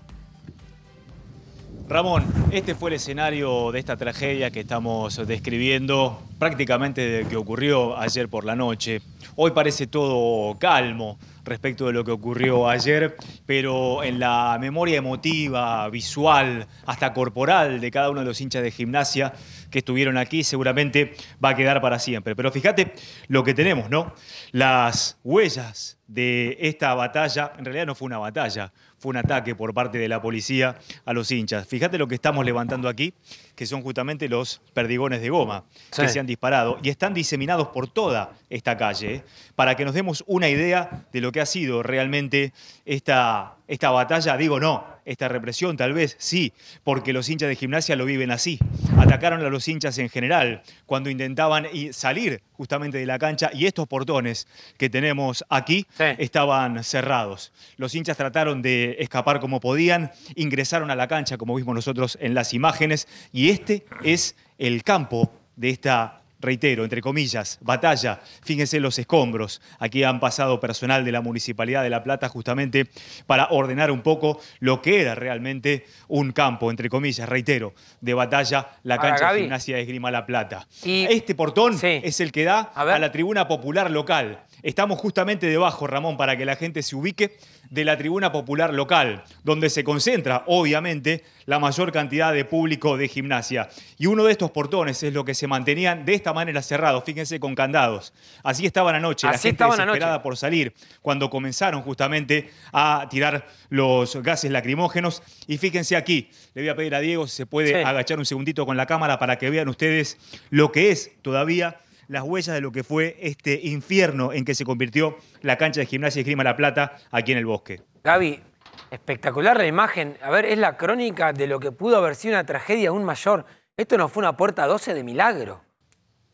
Ramón, este fue el escenario de esta tragedia que estamos describiendo, prácticamente de que ocurrió ayer por la noche. Hoy parece todo calmo respecto de lo que ocurrió ayer, pero en la memoria emotiva, visual, hasta corporal de cada uno de los hinchas de gimnasia que estuvieron aquí, seguramente va a quedar para siempre. Pero fíjate lo que tenemos, ¿no? Las huellas de esta batalla, en realidad no fue una batalla, fue un ataque por parte de la policía a los hinchas. Fíjate lo que estamos levantando aquí, que son justamente los perdigones de goma que se han disparado y están diseminados por toda esta calle, ¿eh? para que nos demos una idea de lo que ha sido realmente esta esta batalla, digo no, esta represión tal vez sí, porque los hinchas de gimnasia lo viven así. Atacaron a los hinchas en general cuando intentaban salir justamente de la cancha y estos portones que tenemos aquí estaban cerrados. Los hinchas trataron de escapar como podían, ingresaron a la cancha como vimos nosotros en las imágenes y este es el campo de esta reitero, entre comillas, batalla. Fíjense los escombros. Aquí han pasado personal de la Municipalidad de La Plata justamente para ordenar un poco lo que era realmente un campo, entre comillas, reitero, de batalla, la cancha de gimnasia de Esgrima La Plata. Este portón es el que da a la tribuna popular local. Estamos justamente debajo, Ramón, para que la gente se ubique, de la tribuna popular local, donde se concentra, obviamente, la mayor cantidad de público de gimnasia. Y uno de estos portones es lo que se mantenían de esta manera cerrados, fíjense, con candados. Así estaban anoche, la gente estaban por salir, cuando comenzaron justamente a tirar los gases lacrimógenos. Y fíjense aquí, le voy a pedir a Diego si se puede agachar un segundito con la cámara para que vean ustedes lo que es todavía las huellas de lo que fue este infierno en que se convirtió la cancha de gimnasia y esgrima La Plata aquí en el bosque. Gaby, espectacular la imagen. A ver, es la crónica de lo que pudo haber sido una tragedia aún mayor. Esto no fue una puerta 12 de milagro.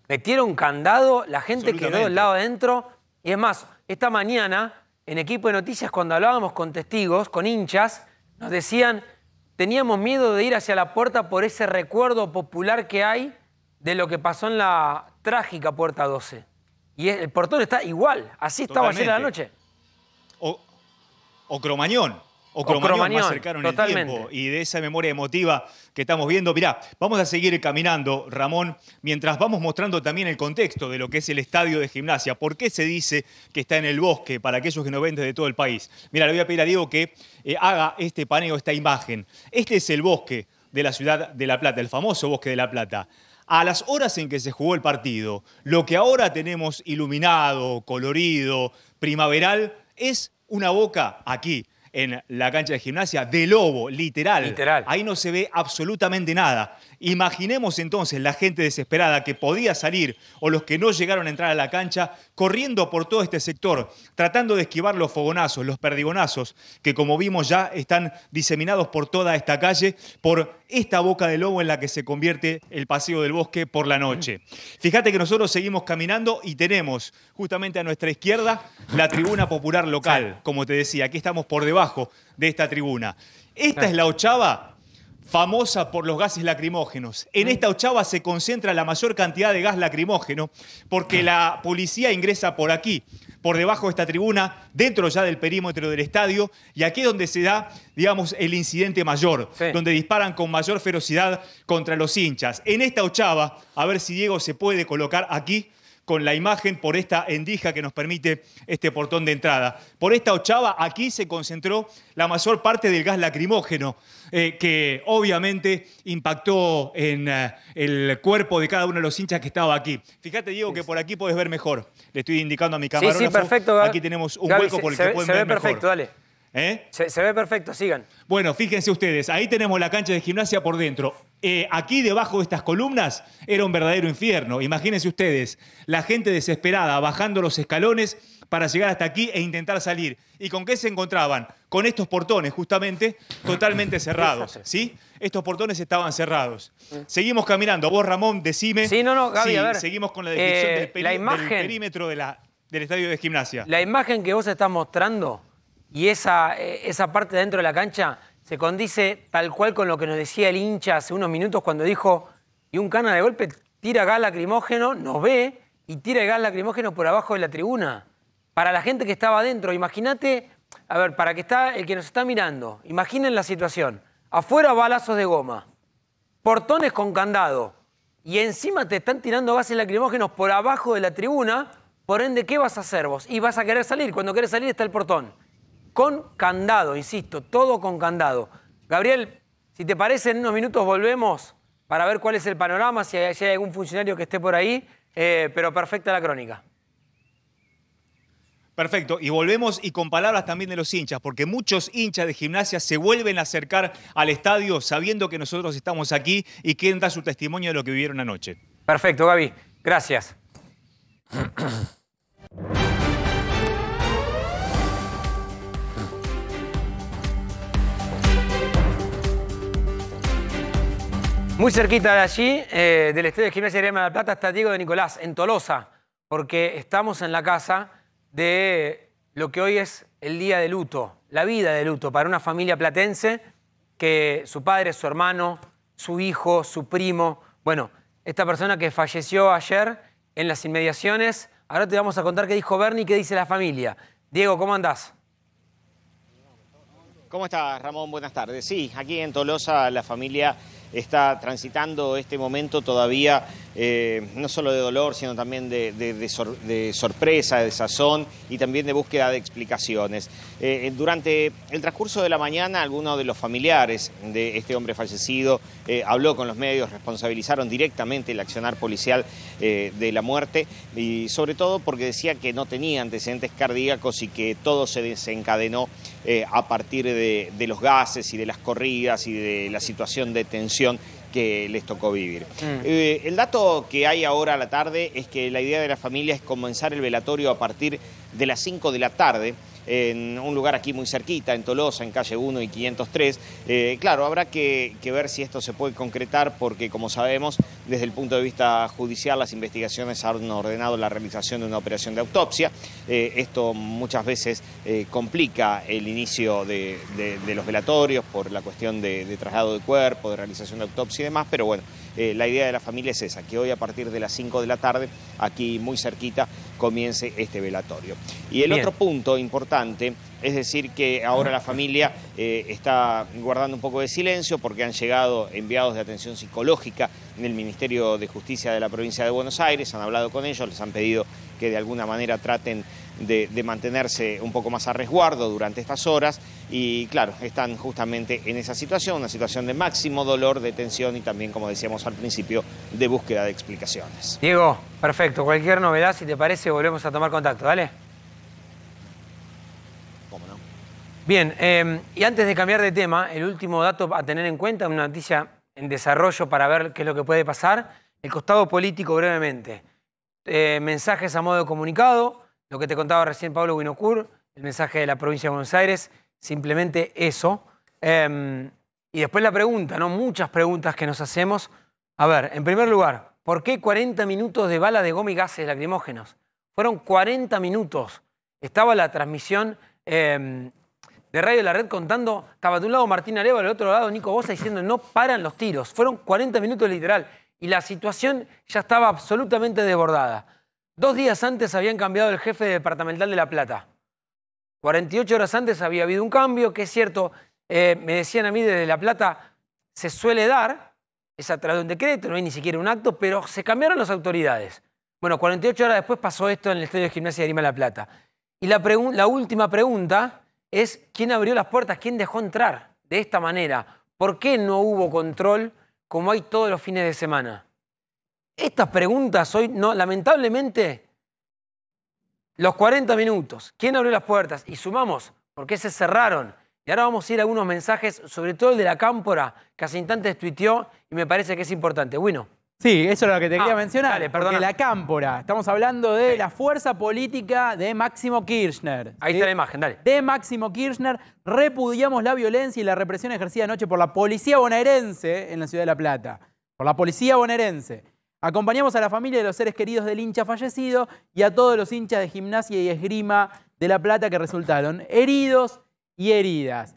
Metieron candado, la gente quedó del lado adentro. Y es más, esta mañana, en equipo de noticias, cuando hablábamos con testigos, con hinchas, nos decían, teníamos miedo de ir hacia la puerta por ese recuerdo popular que hay de lo que pasó en la trágica puerta 12. Y el portón está igual, así estaba ayer en la noche. O, o Cromañón. O Cromañón, tiempo. Y de esa memoria emotiva que estamos viendo. Mirá, vamos a seguir caminando, Ramón, mientras vamos mostrando también el contexto de lo que es el estadio de gimnasia. ¿Por qué se dice que está en el bosque para aquellos que no venden de todo el país? Mira, le voy a pedir a Diego que eh, haga este paneo, esta imagen. Este es el bosque de la ciudad de La Plata, el famoso bosque de La Plata a las horas en que se jugó el partido, lo que ahora tenemos iluminado, colorido, primaveral, es una boca aquí, en la cancha de gimnasia, de lobo, literal. Literal. Ahí no se ve absolutamente nada. Imaginemos entonces la gente desesperada que podía salir o los que no llegaron a entrar a la cancha corriendo por todo este sector, tratando de esquivar los fogonazos, los perdigonazos, que como vimos ya están diseminados por toda esta calle, por esta boca de lobo en la que se convierte el paseo del bosque por la noche. Fíjate que nosotros seguimos caminando y tenemos justamente a nuestra izquierda la tribuna popular local, como te decía, aquí estamos por debajo de esta tribuna. Esta es la ochava famosa por los gases lacrimógenos. En esta ochava se concentra la mayor cantidad de gas lacrimógeno porque la policía ingresa por aquí, por debajo de esta tribuna, dentro ya del perímetro del estadio, y aquí es donde se da, digamos, el incidente mayor, donde disparan con mayor ferocidad contra los hinchas. En esta ochava, a ver si Diego se puede colocar aquí con la imagen por esta endija que nos permite este portón de entrada. Por esta ochava, aquí se concentró la mayor parte del gas lacrimógeno, eh, que obviamente impactó en eh, el cuerpo de cada uno de los hinchas que estaba aquí. Fíjate, Diego, que por aquí puedes ver mejor. Le estoy indicando a mi camarógrafo. Sí, sí, perfecto. Aquí tenemos un hueco por el que pueden se ve perfecto, dale. ¿Eh? Se, ve perfecto, sigan. Bueno, fíjense ustedes, ahí tenemos la cancha de gimnasia por dentro. Eh, aquí debajo de estas columnas era un verdadero infierno. Imagínense ustedes, la gente desesperada bajando los escalones para llegar hasta aquí e intentar salir. ¿Y con qué se encontraban? Con estos portones, justamente, totalmente cerrados. ¿Sí? Estos portones estaban cerrados. Seguimos caminando. Vos, Ramón, decime. Sí, no, no, Gaby, a ver. Seguimos con la descripción eh, del, imagen, perímetro del estadio de gimnasia. La imagen que vos estás mostrando y esa, eh, esa parte dentro de la cancha se condice tal cual con lo que nos decía el hincha hace unos minutos cuando dijo, y un cana de golpe tira gas lacrimógeno, nos ve y tira el gas lacrimógeno por abajo de la tribuna. Para la gente que estaba adentro, imagínate, a ver, para que está el que nos está mirando, imaginen la situación. Afuera balazos de goma, portones con candado y encima te están tirando gases lacrimógenos por abajo de la tribuna, por ende, ¿qué vas a hacer vos? Y vas a querer salir, cuando querés salir está el portón con candado, insisto, todo con candado. Gabriel, si te parece, en unos minutos volvemos para ver cuál es el panorama, si hay, algún funcionario que esté por ahí, eh, pero perfecta la crónica. Perfecto, y volvemos y con palabras también de los hinchas, porque muchos hinchas de gimnasia se vuelven a acercar al estadio sabiendo que nosotros estamos aquí y quieren dar su testimonio de lo que vivieron anoche. Perfecto, Gaby, gracias. Muy cerquita de allí, eh, del Estudio de Gimnasia de la Plata, está Diego de Nicolás, en Tolosa, porque estamos en la casa de lo que hoy es el día de luto, la vida de luto para una familia platense que su padre, su hermano, su hijo, su primo, bueno, esta persona que falleció ayer en las inmediaciones, ahora te vamos a contar qué dijo Bernie y qué dice la familia. Diego, ¿cómo andás? ¿Cómo estás, Ramón? Buenas tardes. Sí, aquí en Tolosa la familia está transitando este momento todavía eh, no solo de dolor, sino también de, sorpresa, de sazón y también de búsqueda de explicaciones. Eh, eh, durante el transcurso de la mañana, algunos de los familiares de este hombre fallecido habló con los medios, responsabilizaron directamente el accionar policial de la muerte y sobre todo porque decía que no tenía antecedentes cardíacos y que todo se desencadenó a partir de los gases y de las corridas y de la situación de tensión que les tocó vivir. Mm. Eh, el dato que hay ahora a la tarde es que la idea de la familia es comenzar el velatorio a partir de las 5 de la tarde en un lugar aquí muy cerquita, en Tolosa, en calle 1 y 503. Eh, claro, habrá que, ver si esto se puede concretar porque, como sabemos, desde el punto de vista judicial las investigaciones han ordenado la realización de una operación de autopsia. Eh, esto muchas veces eh, complica el inicio de, los velatorios por la cuestión de, traslado de cuerpo, de realización de autopsia y demás, pero bueno, la idea de la familia es esa, que hoy a partir de las 5 de la tarde, aquí muy cerquita, comience este velatorio. Y el otro punto importante es decir que ahora la familia eh, está guardando un poco de silencio porque han llegado enviados de atención psicológica en el Ministerio de Justicia de la provincia de Buenos Aires, han hablado con ellos, les han pedido que de alguna manera traten de, mantenerse un poco más a resguardo durante estas horas y claro, están justamente en esa situación, una situación de máximo dolor, de tensión y también, como decíamos al principio, de búsqueda de explicaciones. Diego, perfecto, cualquier novedad, si te parece, volvemos a tomar contacto, ¿vale? Bien, em, y antes de cambiar de tema, el último dato a tener en cuenta, una noticia en desarrollo para ver qué es lo que puede pasar, el costado político brevemente. Eh, mensajes a modo de comunicado, lo que te contaba recién Pablo Winocur, el mensaje de la provincia de Buenos Aires, simplemente eso. Em, y después la pregunta, ¿no? Muchas preguntas que nos hacemos. A ver, en primer lugar, ¿por qué 40 minutos de bala de goma y gases lacrimógenos? Fueron 40 minutos. Estaba la transmisión em, de Radio La Red contando, estaba de un lado Martín Areva, del otro lado Nico Bosa diciendo no paran los tiros. Fueron 40 minutos literal y la situación ya estaba absolutamente desbordada. Dos días antes habían cambiado el jefe departamental de La Plata. 48 horas antes había habido un cambio, que es cierto, eh, me decían a mí desde La Plata, se suele dar, es a través de un decreto, no hay ni siquiera un acto, pero se cambiaron las autoridades. Bueno, 48 horas después pasó esto en el Estadio de Gimnasia de Arima La Plata. Y la última pregunta es quién abrió las puertas, quién dejó entrar de esta manera. ¿Por qué no hubo control como hay todos los fines de semana? Estas preguntas hoy, no, lamentablemente, los 40 minutos, ¿quién abrió las puertas? Y sumamos, ¿por qué se cerraron? Y ahora vamos a ir a algunos mensajes, sobre todo el de la cámpora, que hace instantes tuiteó y me parece que es importante. Bueno. Sí, eso es lo que te quería ah, mencionar. Dale, La cámpora. Estamos hablando de la fuerza política de Máximo Kirchner. Ahí está la imagen, dale. De Máximo Kirchner. Repudiamos la violencia y la represión ejercida anoche por la policía bonaerense en la ciudad de La Plata. Por la policía bonaerense. Acompañamos a la familia de los seres queridos del hincha fallecido y a todos los hinchas de gimnasia y esgrima de La Plata que resultaron heridos y heridas.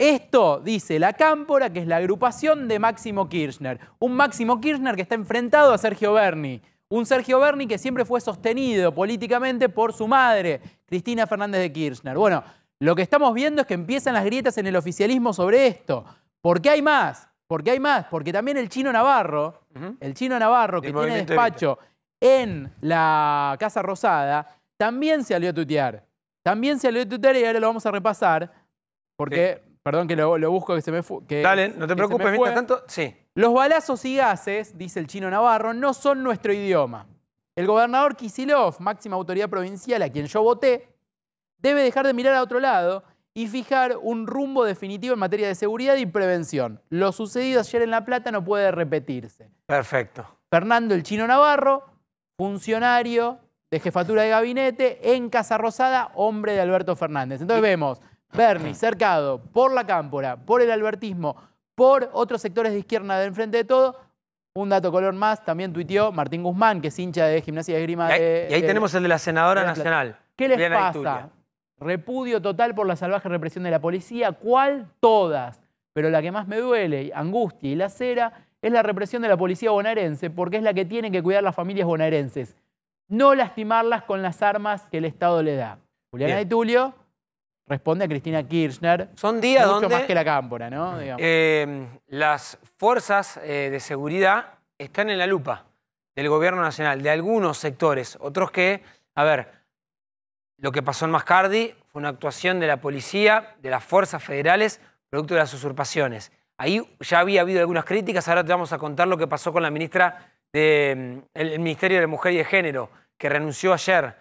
Esto dice la Cámpora, que es la agrupación de Máximo Kirchner. Un Máximo Kirchner que está enfrentado a Sergio Berni. Un Sergio Berni que siempre fue sostenido políticamente por su madre, Cristina Fernández de Kirchner. Bueno, lo que estamos viendo es que empiezan las grietas en el oficialismo sobre esto. ¿Por qué hay más? Porque hay más, porque también el chino Navarro, el chino Navarro que tiene despacho en la Casa Rosada, también se salió a tutear. También se salió a tutear y ahora lo vamos a repasar, porque Perdón que lo, busco, que se me fue. Dale, no te preocupes, mientras tanto, sí. Los balazos y gases, dice el chino Navarro, no son nuestro idioma. El gobernador Kisilov, máxima autoridad provincial a quien yo voté, debe dejar de mirar a otro lado y fijar un rumbo definitivo en materia de seguridad y prevención. Lo sucedido ayer en La Plata no puede repetirse. Perfecto. Fernando el Chino Navarro, funcionario de jefatura de gabinete en Casa Rosada, hombre de Alberto Fernández. Entonces vemos Bernie, cercado por la cámpora, por el albertismo, por otros sectores de izquierda de enfrente de todo. Un dato color más, también tuiteó Martín Guzmán, que es hincha de gimnasia de Y ahí, y ahí tenemos el de la senadora nacional. ¿Qué les pasa? Repudio total por la salvaje represión de la policía. ¿Cuál? Todas. Pero la que más me duele, angustia y lacera, es la represión de la policía bonaerense, porque es la que tiene que cuidar las familias bonaerenses. No lastimarlas con las armas que el Estado le da. Juliana de Tulio responde a Cristina Kirchner. Son días donde, más que la cámpora, ¿no? Em, las fuerzas eh, de seguridad están en la lupa del gobierno nacional, de algunos sectores, otros que, a ver, lo que pasó en Mascardi fue una actuación de la policía, de las fuerzas federales, producto de las usurpaciones. Ahí ya había habido algunas críticas, ahora te vamos a contar lo que pasó con la ministra del em, Ministerio de Mujer y de Género, que renunció ayer.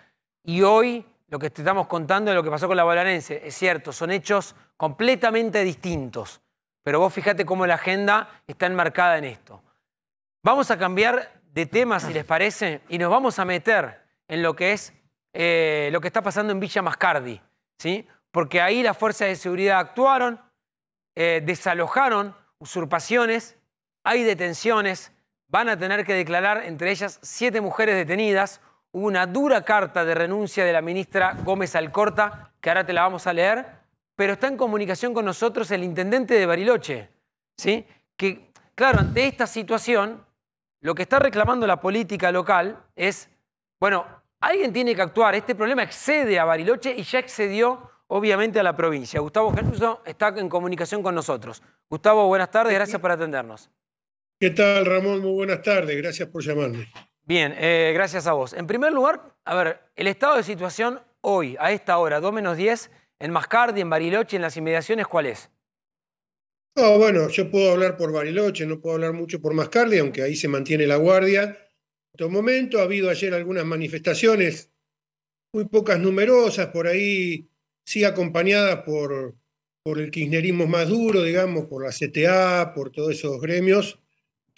Y hoy lo que te estamos contando de lo que pasó con la Bolanense. Es cierto, son hechos completamente distintos. Pero vos fíjate cómo la agenda está enmarcada en esto. Vamos a cambiar de tema, si les parece, y nos vamos a meter en lo que es eh, lo que está pasando en Villa Mascardi, ¿sí? Porque ahí las fuerzas de seguridad actuaron, eh, desalojaron usurpaciones, hay detenciones, van a tener que declarar entre ellas siete mujeres detenidas, una dura carta de renuncia de la ministra Gómez Alcorta, que ahora te la vamos a leer, pero está en comunicación con nosotros el intendente de Bariloche, ¿sí? que, claro, ante esta situación, lo que está reclamando la política local es, bueno, alguien tiene que actuar, este problema excede a Bariloche y ya excedió, obviamente, a la provincia. Gustavo Genuso está en comunicación con nosotros. Gustavo, buenas tardes, gracias por atendernos. ¿Qué tal, Ramón? Muy buenas tardes, gracias por llamarme. Bien, eh, gracias a vos. En primer lugar, a ver, el estado de situación hoy, a esta hora, 2 menos 10, en Mascardi, en Bariloche, en las inmediaciones, ¿cuál es? Oh, bueno, yo puedo hablar por Bariloche, no puedo hablar mucho por Mascardi, aunque ahí se mantiene la guardia. En este momento ha habido ayer algunas manifestaciones, muy pocas numerosas, por ahí sí acompañadas por, por el kirchnerismo más duro, digamos, por la CTA, por todos esos gremios,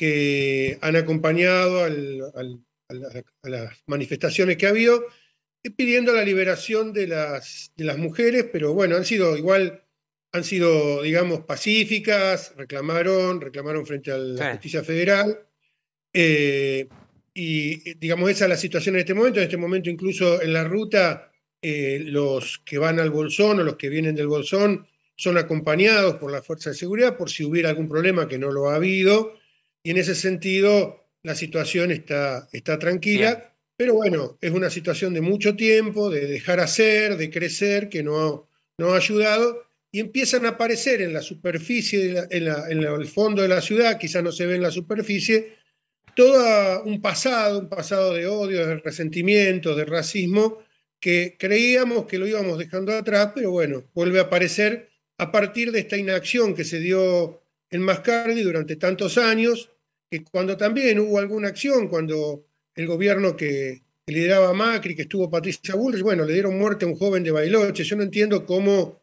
que han acompañado a, las manifestaciones que ha habido, eh, pidiendo la liberación de las, mujeres, pero bueno, han sido igual, han sido, digamos, pacíficas, reclamaron, reclamaron frente a la justicia federal. Eh, y eh, digamos, esa es la situación en este momento. En este momento, incluso en la ruta, los que van al Bolsón o los que vienen del Bolsón son acompañados por la Fuerza de Seguridad por si hubiera algún problema, que no lo ha habido y en ese sentido la situación está, está tranquila, pero bueno, es una situación de mucho tiempo, de dejar hacer, de crecer, que no, ha ayudado, y empiezan a aparecer en la superficie, en, el fondo de la ciudad, quizás no se ve en la superficie, todo un pasado, un pasado de odio, de resentimiento, de racismo, que creíamos que lo íbamos dejando atrás, pero bueno, vuelve a aparecer a partir de esta inacción que se dio en Mascardi durante tantos años, que cuando también hubo alguna acción, cuando el gobierno que, lideraba Macri, que estuvo Patricia Bullrich, bueno, le dieron muerte a un joven de Bailoche. Yo no entiendo cómo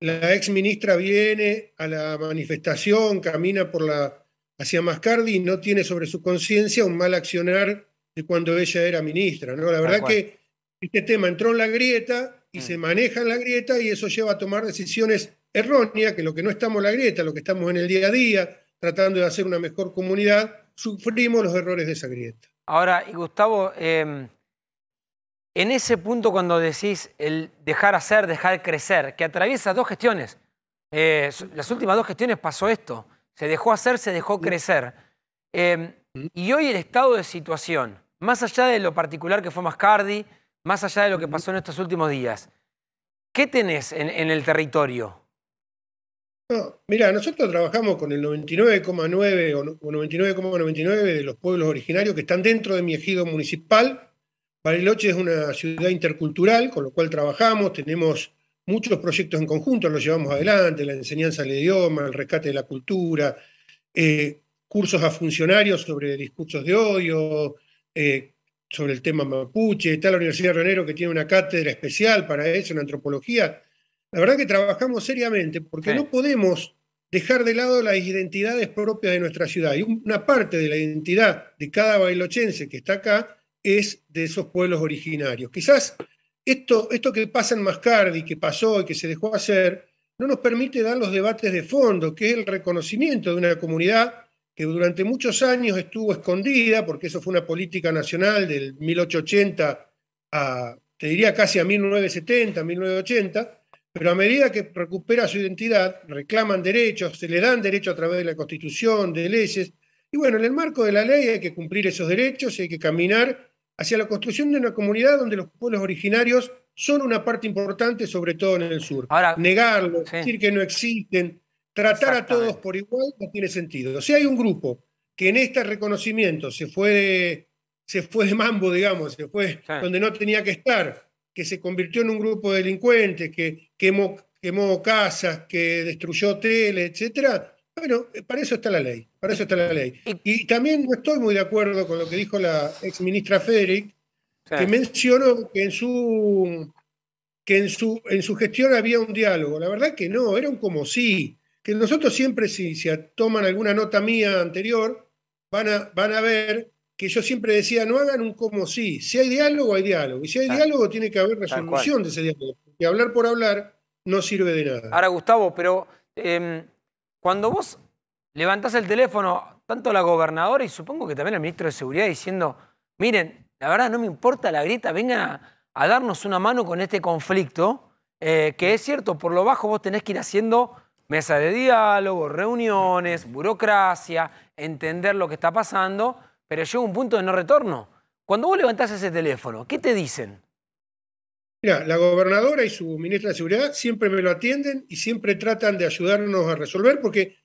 la ex ministra viene a la manifestación, camina por la hacia Mascardi y no tiene sobre su conciencia un mal accionar de cuando ella era ministra. ¿no? La verdad que este tema entró en la grieta y mm. se maneja en la grieta y eso lleva a tomar decisiones erróneas, que lo que no estamos en la grieta, lo que estamos en el día a día, tratando de hacer una mejor comunidad, sufrimos los errores de esa grieta. Ahora, Gustavo, em, en ese punto cuando decís el dejar hacer, dejar crecer, que atraviesa dos gestiones, eh, las últimas dos gestiones pasó esto, se dejó hacer, se dejó crecer. Em, y hoy el estado de situación, más allá de lo particular que fue Mascardi, más allá de lo que pasó en estos últimos días, ¿qué tenés en el territorio? mira, nosotros trabajamos con el 99,9 o 99,99 de los pueblos originarios que están dentro de mi ejido municipal. Bariloche es una ciudad intercultural, con lo cual trabajamos, tenemos muchos proyectos en conjunto, los llevamos adelante, la enseñanza del idioma, el rescate de la cultura, eh, cursos a funcionarios sobre discursos de odio, eh, sobre el tema mapuche, está la Universidad de Ronero que tiene una cátedra especial para eso, en antropología, la verdad que trabajamos seriamente porque no podemos dejar de lado las identidades propias de nuestra ciudad. Y una parte de la identidad de cada bailochense que está acá es de esos pueblos originarios. Quizás esto, esto que pasa en Mascardi, que pasó y que se dejó hacer, no nos permite dar los debates de fondo, que es el reconocimiento de una comunidad que durante muchos años estuvo escondida, porque eso fue una política nacional del 1880 a, te diría casi a 1970, 1980, pero a medida que recupera su identidad, reclaman derechos, se le dan derechos a través de la Constitución, de leyes. Y bueno, en el marco de la ley hay que cumplir esos derechos y hay que caminar hacia la construcción de una comunidad donde los pueblos originarios son una parte importante, sobre todo en el sur. Negarlos, Negarlo, decir que no existen, tratar a todos por igual no tiene sentido. Si hay un grupo que en este reconocimiento se fue de, se fue mambo, digamos, se fue donde no tenía que estar, que se convirtió en un grupo de delincuentes, que quemó, casas, que destruyó hoteles, etcétera, bueno, para eso está la ley, para eso está la ley. Y también no estoy muy de acuerdo con lo que dijo la ex ministra Federic, que mencionó que en su que en su, en su gestión había un diálogo. La verdad que no, era un como sí. Que nosotros siempre, si, toman alguna nota mía anterior, van a, van a ver que yo siempre decía, no hagan un como sí. Si hay diálogo, hay diálogo. Y si hay diálogo, tiene que haber resolución de ese diálogo. Y hablar por hablar no sirve de nada. Ahora, Gustavo, pero em, cuando vos levantás el teléfono, tanto la gobernadora y supongo que también el ministro de Seguridad diciendo, miren, la verdad no me importa la grieta, vengan a, darnos una mano con este conflicto, eh, que es cierto, por lo bajo vos tenés que ir haciendo mesa de diálogo, reuniones, burocracia, entender lo que está pasando pero llega un punto de no retorno. Cuando vos levantás ese teléfono, ¿qué te dicen? Mira, la gobernadora y su ministra de Seguridad siempre me lo atienden y siempre tratan de ayudarnos a resolver, porque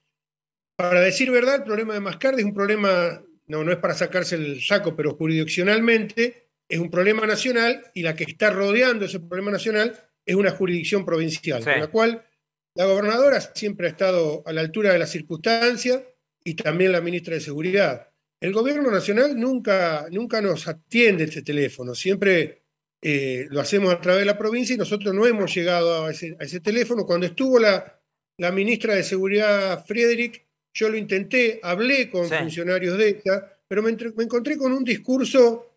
para decir verdad, el problema de Mascardi es un problema, no, no es para sacarse el saco, pero jurisdiccionalmente es un problema nacional y la que está rodeando ese problema nacional es una jurisdicción provincial, con la cual la gobernadora siempre ha estado a la altura de la circunstancia y también la ministra de Seguridad. El gobierno nacional nunca, nunca nos atiende este teléfono, siempre eh, lo hacemos a través de la provincia y nosotros no hemos llegado a ese, teléfono. Cuando estuvo la, ministra de Seguridad, Friedrich, yo lo intenté, hablé con funcionarios de esta, pero me, encontré con un discurso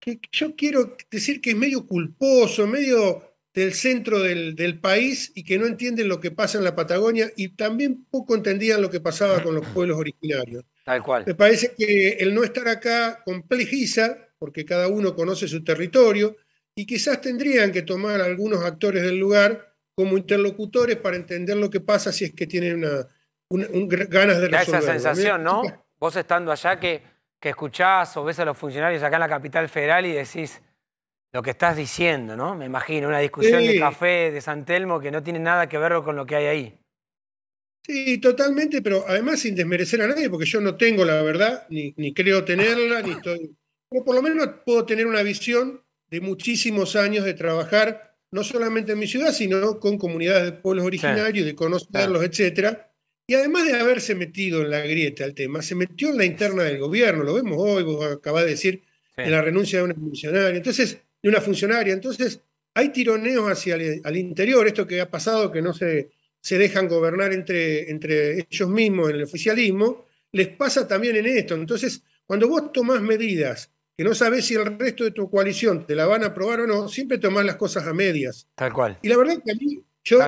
que yo quiero decir que es medio culposo, medio del centro del, país y que no entienden lo que pasa en la Patagonia y también poco entendían lo que pasaba con los pueblos originarios. Tal cual. Me parece que el no estar acá complejiza, porque cada uno conoce su territorio, y quizás tendrían que tomar a algunos actores del lugar como interlocutores para entender lo que pasa si es que tienen una, ganas de esa sensación, ¿no? Vos estando allá que, que escuchás o ves a los funcionarios acá en la capital federal y decís lo que estás diciendo, ¿no? Me imagino, una discusión de café de San Telmo que no tiene nada que ver con lo que hay ahí. Sí, totalmente, pero además sin desmerecer a nadie, porque yo no tengo la verdad, ni, ni creo tenerla, ni estoy. Pero por lo menos puedo tener una visión de muchísimos años de trabajar, no solamente en mi ciudad, sino con comunidades de pueblos originarios, de conocerlos, etcétera. Y además de haberse metido en la grieta el tema, se metió en la interna del gobierno, lo vemos hoy, vos acabás de decir, en la renuncia de una funcionaria, entonces, de una funcionaria. Entonces, hay tironeos hacia el al interior, esto que ha pasado que no se se dejan gobernar entre, entre ellos mismos en el oficialismo, les pasa también en esto. Entonces, cuando vos tomás medidas que no sabés si el resto de tu coalición te la van a aprobar o no, siempre tomás las cosas a medias. Tal cual. Y la verdad que a mí, yo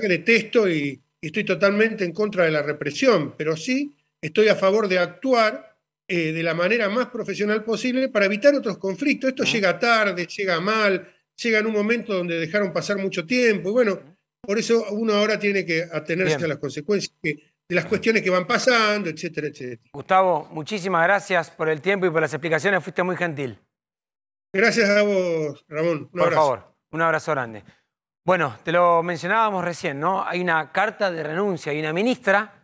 que detesto y, estoy totalmente en contra de la represión, pero sí estoy a favor de actuar eh, de la manera más profesional posible para evitar otros conflictos. Esto llega tarde, llega mal, llega en un momento donde dejaron pasar mucho tiempo. Y bueno, por eso uno ahora tiene que atenerse a las consecuencias de las cuestiones que van pasando, etcétera, etcétera. Gustavo, muchísimas gracias por el tiempo y por las explicaciones, fuiste muy gentil. Gracias a vos, Ramón. por favor, un abrazo grande. Bueno, te lo mencionábamos recién, ¿no? Hay una carta de renuncia, hay una ministra,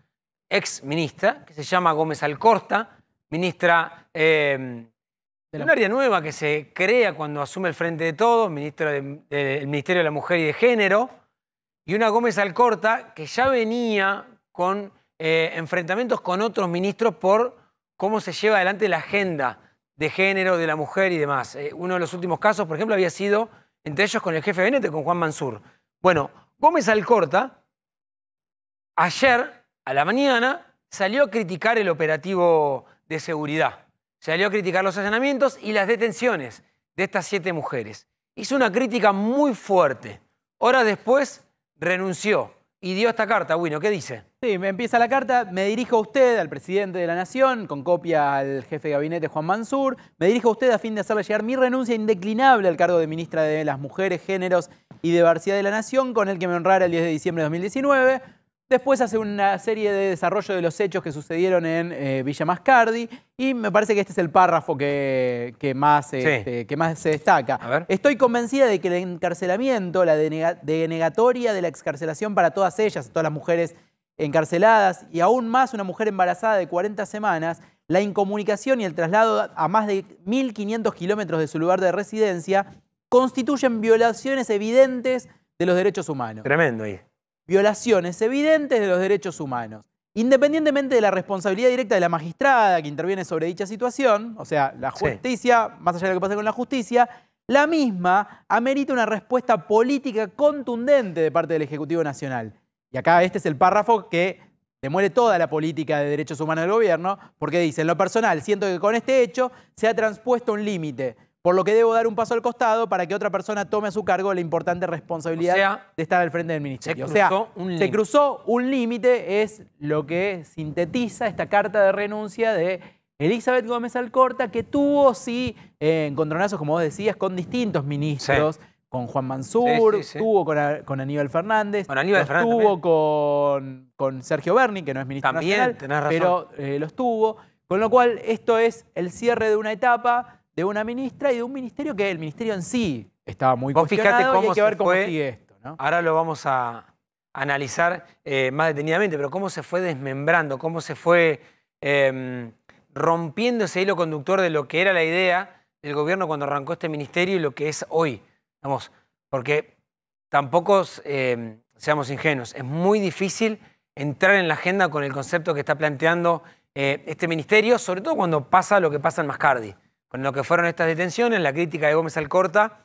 ex ministra, que se llama Gómez Alcorta, ministra em, de la... un área nueva que se crea cuando asume el frente de todos, ministra del Ministerio de la Mujer y de Género, y una Gómez Alcorta que ya venía con eh, enfrentamientos con otros ministros por cómo se lleva adelante la agenda de género, de la mujer y demás. Eh, uno de los últimos casos, por ejemplo, había sido entre ellos con el jefe Benete, con Juan Mansur. Bueno, Gómez Alcorta ayer a la mañana salió a criticar el operativo de seguridad. Salió a criticar los allanamientos y las detenciones de estas siete mujeres. Hizo una crítica muy fuerte. Horas después renunció y dio esta carta, Wino. ¿Qué dice? Sí, me empieza la carta. Me dirijo a usted, al presidente de la Nación, con copia al jefe de gabinete Juan Mansur. Me dirijo a usted a fin de hacerle llegar mi renuncia indeclinable al cargo de ministra de las Mujeres, Géneros y de Diversidad de la Nación, con el que me honrara el 10 de diciembre de 2019 Después hace una serie de desarrollo de los hechos que sucedieron en eh, Villa Mascardi y me parece que este es el párrafo que, que más, este, que más se destaca. Estoy convencida de que el encarcelamiento, la denegatoria de la excarcelación para todas ellas, todas las mujeres encarceladas y aún más una mujer embarazada de 40 semanas, la incomunicación y el traslado a más de 1.500 kilómetros de su lugar de residencia constituyen violaciones evidentes de los derechos humanos. Tremendo ahí violaciones evidentes de los derechos humanos. Independientemente de la responsabilidad directa de la magistrada que interviene sobre dicha situación, o sea, la justicia, más allá de lo que pasa con la justicia, la misma amerita una respuesta política contundente de parte del Ejecutivo Nacional. Y acá este es el párrafo que demuele toda la política de derechos humanos del gobierno, porque dice, en lo personal, siento que con este hecho se ha transpuesto un límite por lo que debo dar un paso al costado para que otra persona tome a su cargo la importante responsabilidad de estar al frente del ministerio. Se cruzó o sea, se cruzó un límite, es lo que sintetiza esta carta de renuncia de Elizabeth Gómez Alcorta, que tuvo, sí, eh, encontronazos, como vos decías, con distintos ministros. Con Juan Mansur, tuvo con, Aníbal Fernández, con tuvo con, Sergio Berni, que no es ministro también, tenés razón. pero eh, los tuvo. Con lo cual, esto es el cierre de una etapa de una ministra y de un ministerio que el ministerio en sí estaba muy complicado. cómo y sigue esto. Ahora lo vamos a analizar eh, más detenidamente, pero cómo se fue desmembrando, cómo se fue em, rompiendo ese hilo conductor de lo que era la idea del gobierno cuando arrancó este ministerio y lo que es hoy. Vamos, porque tampoco em, seamos ingenuos, es muy difícil entrar en la agenda con el concepto que está planteando eh, este ministerio, sobre todo cuando pasa lo que pasa en Mascardi con lo que fueron estas detenciones, la crítica de Gómez Alcorta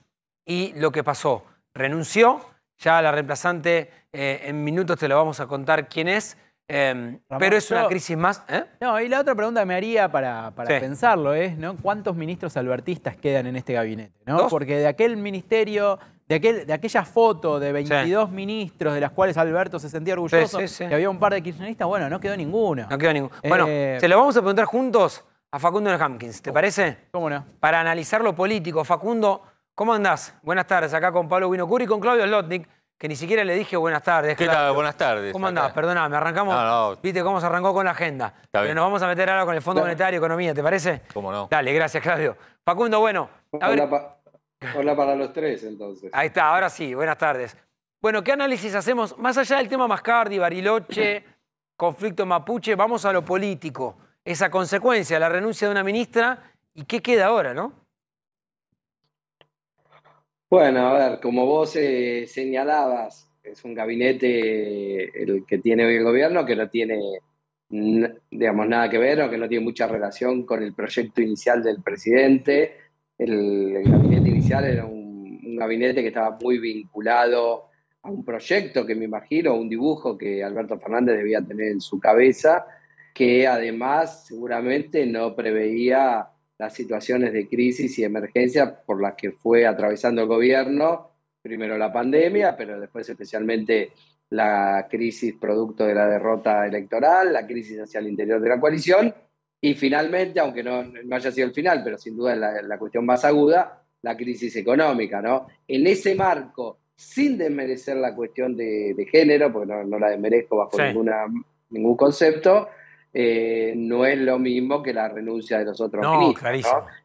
y lo que pasó. Renunció, ya la reemplazante eh, en minutos te lo vamos a contar quién es, em, pero es una crisis más. ¿eh? No, y la otra pregunta me haría para, pensarlo es, ¿no? ¿Cuántos ministros albertistas quedan en este gabinete? Porque de aquel ministerio, de, aquel, de aquella foto de 22 ministros de las cuales Alberto se sentía orgulloso, y había un par de kirchneristas, bueno, no quedó ninguno. No quedó ninguno. Eh, bueno, se lo vamos a preguntar juntos a Facundo Humpkins, ¿te oh, parece? ¿Cómo no? Para analizar lo político. Facundo, ¿cómo andás? Buenas tardes, acá con Pablo Winocuri y con Claudio Slotnik, que ni siquiera le dije buenas tardes. ¿Qué tal? Buenas tardes. ¿Cómo andás? me arrancamos. No, no. Viste cómo se arrancó con la agenda. Pero nos vamos a meter ahora con el Fondo Monetario, Economía, ¿te parece? ¿Cómo no? Dale, gracias, Claudio. Facundo, bueno. Hola para los tres, entonces. Ahí está, ahora sí, buenas tardes. Bueno, ¿qué análisis hacemos? Más allá del tema Mascardi, Bariloche, conflicto mapuche, vamos a lo político esa consecuencia, la renuncia de una ministra, ¿y qué queda ahora, no? Bueno, a ver, como vos eh, señalabas, es un gabinete eh, el que tiene hoy el gobierno que no tiene, digamos, nada que ver o que no tiene mucha relación con el proyecto inicial del presidente. El, gabinete inicial era un gabinete que estaba muy vinculado a un proyecto que me imagino, un dibujo que Alberto Fernández debía tener en su cabeza, que además seguramente no preveía las situaciones de crisis y emergencia por las que fue atravesando el gobierno, primero la pandemia, pero después especialmente la crisis producto de la derrota electoral, la crisis hacia el interior de la coalición y finalmente, aunque no, haya sido el final, pero sin duda la, la cuestión más aguda, la crisis económica. ¿no? En ese marco, sin desmerecer la cuestión de, género, porque no, la desmerezco bajo ningún concepto, eh, no es lo mismo que la renuncia de los otros no,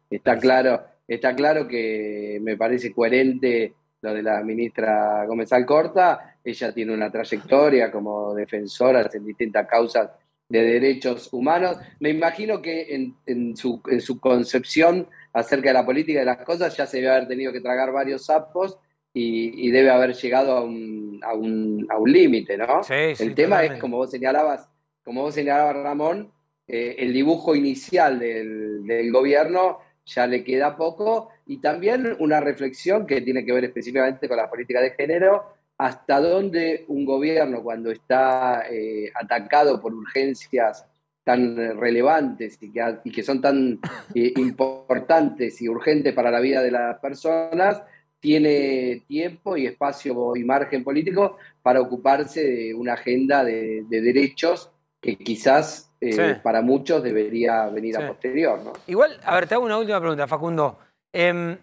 Está claro, está claro que me parece coherente lo de la ministra Gómez Alcorta, ella tiene una trayectoria como defensora en distintas causas de derechos humanos. Me imagino que en, su, concepción acerca de la política de las cosas ya se debe haber tenido que tragar varios sapos y, debe haber llegado a un, a un, a un límite, ¿no? El tema es, como vos señalabas, como vos señalabas, Ramón, eh, el dibujo inicial del, gobierno ya le queda poco y también una reflexión que tiene que ver específicamente con las políticas de género, hasta dónde un gobierno cuando está eh, atacado por urgencias tan relevantes y que, son tan eh, importantes y urgentes para la vida de las personas, tiene tiempo y espacio y margen político para ocuparse de una agenda de derechos que quizás eh, para muchos debería venir a posterior. ¿no? Igual, a ver, te hago una última pregunta, Facundo. Em,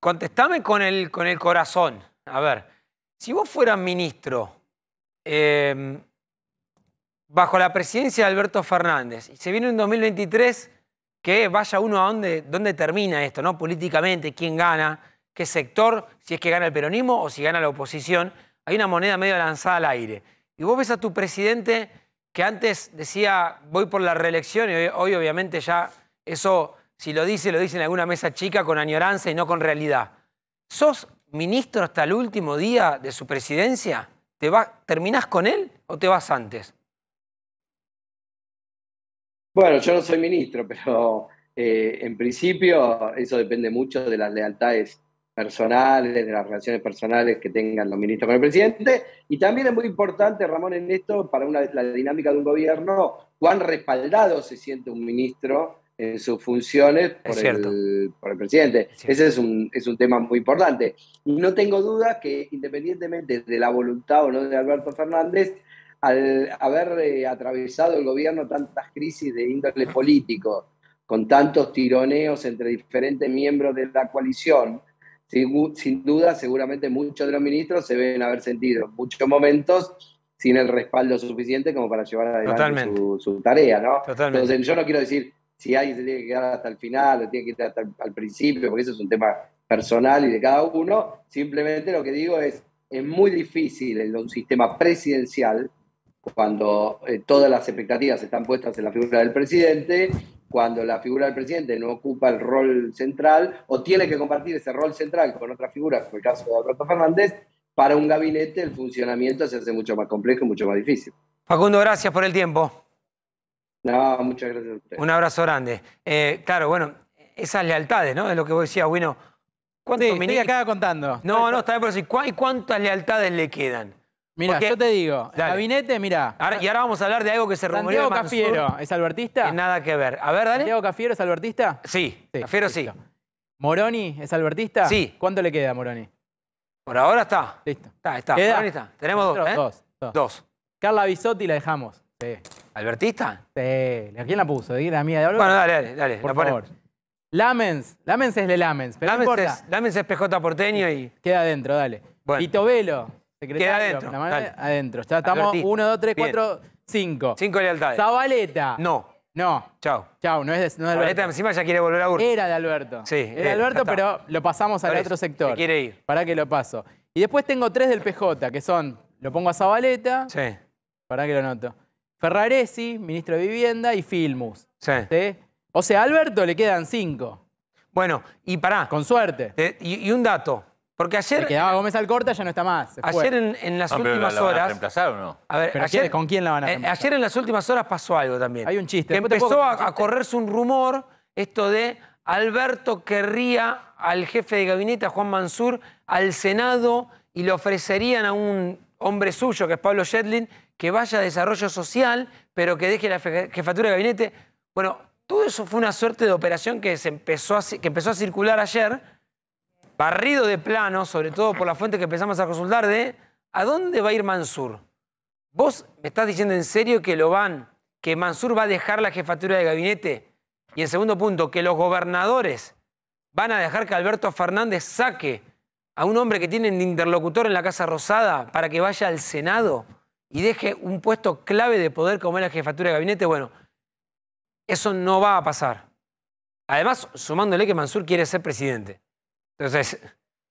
contestame con el, con el corazón. A ver, si vos fueras ministro em, bajo la presidencia de Alberto Fernández, y se viene un 2023 que vaya uno a dónde, dónde termina esto, ¿no? Políticamente, quién gana, qué sector, si es que gana el peronismo o si gana la oposición. Hay una moneda medio lanzada al aire. Y vos ves a tu presidente que antes decía voy por la reelección y hoy, obviamente ya eso, si lo dice, lo dice en alguna mesa chica con añoranza y no con realidad. ¿Sos ministro hasta el último día de su presidencia? ¿Te ¿Terminás con él o te vas antes? Bueno, yo no soy ministro, pero eh, en principio eso depende mucho de las lealtades personales, de las relaciones personales que tengan los ministros con el presidente. Y también es muy importante, Ramón, en esto, para una, la dinámica de un gobierno, cuán respaldado se siente un ministro en sus funciones por, el, por el, presidente. Ese es un, tema muy importante. Y no tengo duda que independientemente de la voluntad o no de Alberto Fernández, al haber eh, atravesado el gobierno tantas crisis de índole político, con tantos tironeos entre diferentes miembros de la coalición, sin, duda, seguramente muchos de los ministros se ven haber sentido muchos momentos sin el respaldo suficiente como para llevar adelante su, tarea, ¿no? Entonces, yo no quiero decir si alguien se tiene que quedar hasta el final o tiene que quedar hasta el al principio, porque eso es un tema personal y de cada uno. Simplemente lo que digo es, es muy difícil en un sistema presidencial, cuando eh, todas las expectativas están puestas en la figura del presidente, cuando la figura del presidente no ocupa el rol central o tiene que compartir ese rol central con otra figura, como el caso de Alberto Fernández, para un gabinete el funcionamiento se hace mucho más complejo y mucho más difícil. Facundo, gracias por el tiempo. No, muchas gracias a usted. Un abrazo grande. Eh, claro, bueno, esas lealtades, ¿no? Es lo que vos decías, bueno. ¿Cuánto sí, acaba contando. No, no, está bien, pero decir. ¿cuántas lealtades le quedan? Mira, yo te digo, el gabinete, mira. y ahora vamos a hablar de algo que se rumoreó. Santiago Cafiero, ¿es albertista? nada que ver. A ver, dale. ¿Santiago Cafiero es albertista? Sí, Cafiero sí. ¿Moroni es albertista? Sí. ¿Cuánto le queda a Moroni? Por ahora está. Listo. Está, está. ¿Queda? está. Tenemos dos, ¿eh? Dos, dos. Carla Bisotti la dejamos. Sí. ¿Albertista? Sí. ¿A quién la puso? ¿De la mía de Bueno, dale, dale, dale. Por la favor. Lamens. Lamens es de Lamens, pero Es, Lamens es PJ porteño y... Queda adentro, dale. Bueno. Queda adentro. adentro. Ya estamos 1, 2, 3, 4, cinco. 5 lealtades. Zabaleta. No. No. Chau. Chau, no es de, Alberto. Zabaleta encima ya quiere volver a Ur. Era de Alberto. Sí. Era de eh, Alberto, pero lo pasamos al otro sector. Se quiere ir. Para que lo paso. Y después tengo tres del PJ, que son, lo pongo a Zabaleta. Sí. Para que lo noto. Ferraresi, ministro de Vivienda, y Filmus. Sí. O sea, a Alberto le quedan cinco. Bueno, y pará. Con suerte. Eh, y un dato. Porque ayer. quedaba Gómez al corta, ya no está más. Ayer en, las ah, últimas horas. A ver, ¿con quién la van a Ayer en las últimas horas pasó algo también. Hay un chiste, empezó a, correrse un rumor, esto de Alberto querría al jefe de gabinete, a Juan Mansur, al Senado y le ofrecerían a un hombre suyo, que es Pablo Shetlin, que vaya a desarrollo social, pero que deje la jefatura de gabinete. Bueno, todo eso fue una suerte de operación que, se empezó que empezó a circular ayer barrido de plano, sobre todo por la fuente que empezamos a consultar de ¿a dónde va a ir Mansur? ¿Vos me estás diciendo en serio que lo van, que Mansur va a dejar la jefatura de gabinete? Y en segundo punto, que los gobernadores van a dejar que Alberto Fernández saque a un hombre que tiene interlocutor en la Casa Rosada para que vaya al Senado y deje un puesto clave de poder como es la jefatura de gabinete, bueno, eso no va a pasar. Además, sumándole que Mansur quiere ser presidente. Entonces,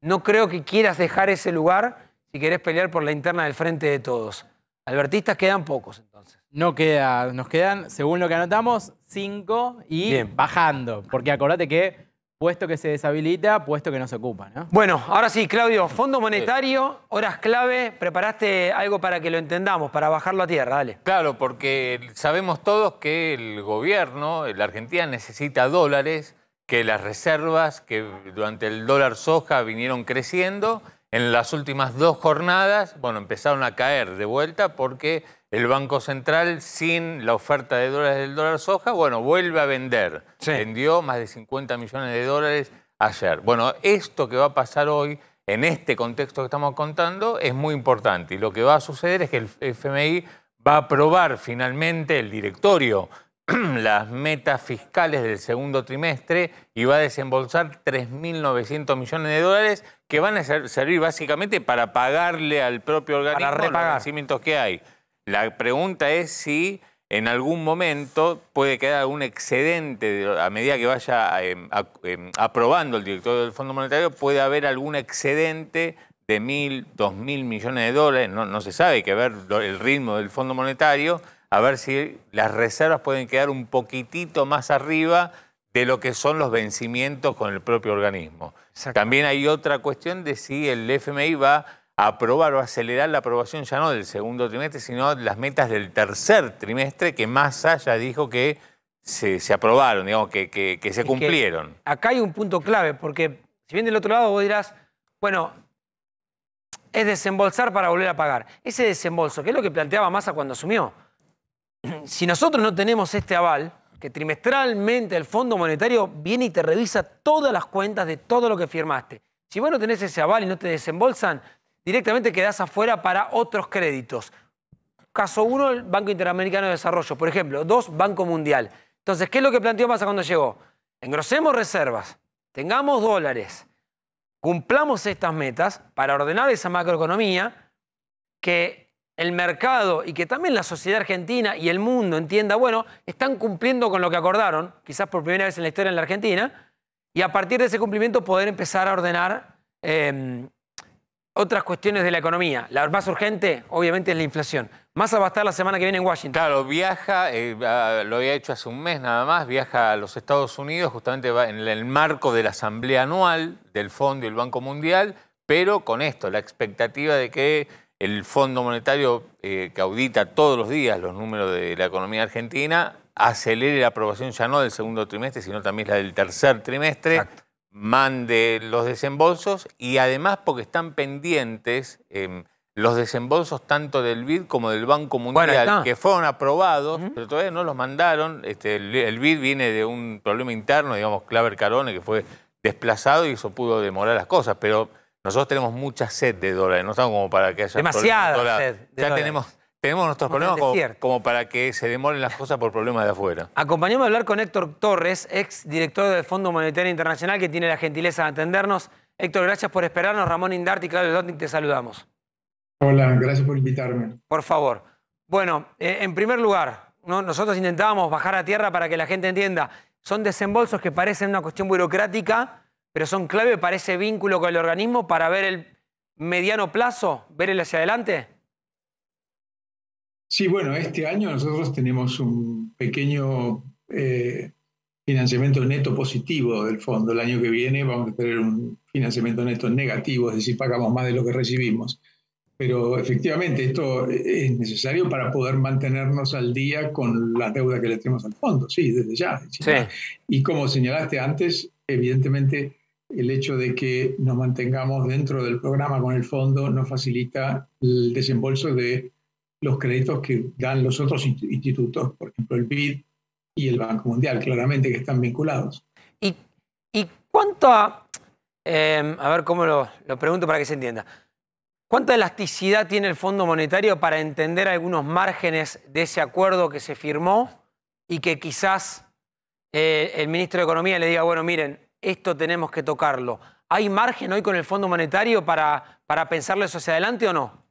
no creo que quieras dejar ese lugar si querés pelear por la interna del frente de todos. Albertistas quedan pocos entonces. No queda, nos quedan, según lo que anotamos, cinco y bajando. Porque acordate que puesto que se deshabilita, puesto que no se ocupa, Bueno, ahora sí, Claudio, Fondo Monetario, horas clave, preparaste algo para que lo entendamos, para bajarlo a tierra, dale. Claro, porque sabemos todos que el gobierno, la Argentina necesita dólares que las reservas que durante el dólar soja vinieron creciendo, en las últimas dos jornadas, bueno, empezaron a caer de vuelta porque el Banco Central, sin la oferta de dólares del dólar soja, bueno, vuelve a vender. Vendió más de 50 millones de dólares ayer. Bueno, esto que va a pasar hoy, en este contexto que estamos contando, es muy importante. Y lo que va a suceder es que el FMI va a aprobar finalmente el directorio las metas fiscales del segundo trimestre y va a desembolsar 3.900 millones de dólares que van a servir básicamente para pagarle al propio organismo los vencimientos que hay. La pregunta es si en algún momento puede quedar algún excedente, a medida que vaya em, em, aprobando el director del Fondo Monetario, puede haber algún excedente de 1.000, 2.000 millones de dólares, no, no se sabe, hay que ver el ritmo del Fondo Monetario, a ver si las reservas pueden quedar un poquitito más arriba de lo que son los vencimientos con el propio organismo. También hay otra cuestión de si el FMI va a aprobar o acelerar la aprobación ya no del segundo trimestre, sino las metas del tercer trimestre, que más allá dijo que se, aprobaron, digamos, que, se cumplieron. acá hay un punto clave, porque si bien del otro lado vos dirás, bueno, es desembolsar para volver a pagar. Ese desembolso, que es lo que planteaba Massa cuando asumió, si nosotros no tenemos este aval, que trimestralmente el Fondo Monetario viene y te revisa todas las cuentas de todo lo que firmaste. Si vos no tenés ese aval y no te desembolsan, directamente quedás afuera para otros créditos. Caso uno, el Banco Interamericano de Desarrollo, por ejemplo. Dos, Banco Mundial. Entonces, ¿qué es lo que planteó Massa cuando llegó? Engrosemos reservas, tengamos dólares, cumplamos estas metas para ordenar esa macroeconomía que el mercado y que también la sociedad argentina y el mundo entienda, bueno, están cumpliendo con lo que acordaron, quizás por primera vez en la historia en la Argentina, y a partir de ese cumplimiento poder empezar a ordenar em, otras cuestiones de la economía. La más urgente, obviamente, es la inflación. Más a la semana que viene en Washington. Claro, viaja, eh, lo había hecho hace un mes nada más, viaja a los Estados Unidos, justamente va en el marco de la asamblea anual del Fondo y el Banco Mundial, pero con esto, la expectativa de que el Fondo Monetario, eh, que audita todos los días los números de la economía argentina, acelere la aprobación ya no del segundo trimestre, sino también la del tercer trimestre, mande los desembolsos y además porque están pendientes em, los desembolsos tanto del BID como del Banco Mundial, que fueron aprobados, pero todavía no los mandaron. Este, el, BID viene de un problema interno, digamos, Claver Carone, que fue desplazado y eso pudo demorar las cosas, pero nosotros tenemos mucha sed de dólares, no estamos como para que haya Demasiada sed. ya tenemos, tenemos nuestros problemas como, para que se demoren las cosas por problemas de afuera. Acompañamos a hablar con Héctor Torres, ex director del Fondo Monetario Internacional, que tiene la gentileza de atendernos. Héctor, gracias por esperarnos. Ramón Indarte y Claudio Dotnik, te saludamos. Hola, gracias por invitarme. Por favor. Bueno, eh, en primer lugar, nosotros intentábamos bajar a tierra para que la gente entienda. Son desembolsos que parecen una cuestión burocrática, pero son clave para ese vínculo con el organismo para ver el mediano plazo, ver el hacia adelante? Sí, bueno, este año nosotros tenemos un pequeño eh, financiamiento neto positivo del fondo. El año que viene vamos a tener un financiamiento neto negativo, es decir, pagamos más de lo que recibimos. Pero efectivamente esto es necesario para poder mantenernos al día con las deudas que le tenemos al fondo, sí, desde ya. Sí. Y como señalaste antes, evidentemente el hecho de que nos mantengamos dentro del programa con el fondo nos facilita el desembolso de los créditos que dan los otros institutos, por ejemplo el BID y el Banco Mundial, claramente que están vinculados. ¿Y, y cuánto, a, em, a ver cómo lo, pregunto para que se entienda, cuánta elasticidad tiene el Fondo Monetario para entender algunos márgenes de ese acuerdo que se firmó y que quizás eh, el ministro de Economía le diga, bueno, miren, esto tenemos que tocarlo. ¿Hay margen hoy con el Fondo Monetario para, para pensarlo eso hacia adelante o no?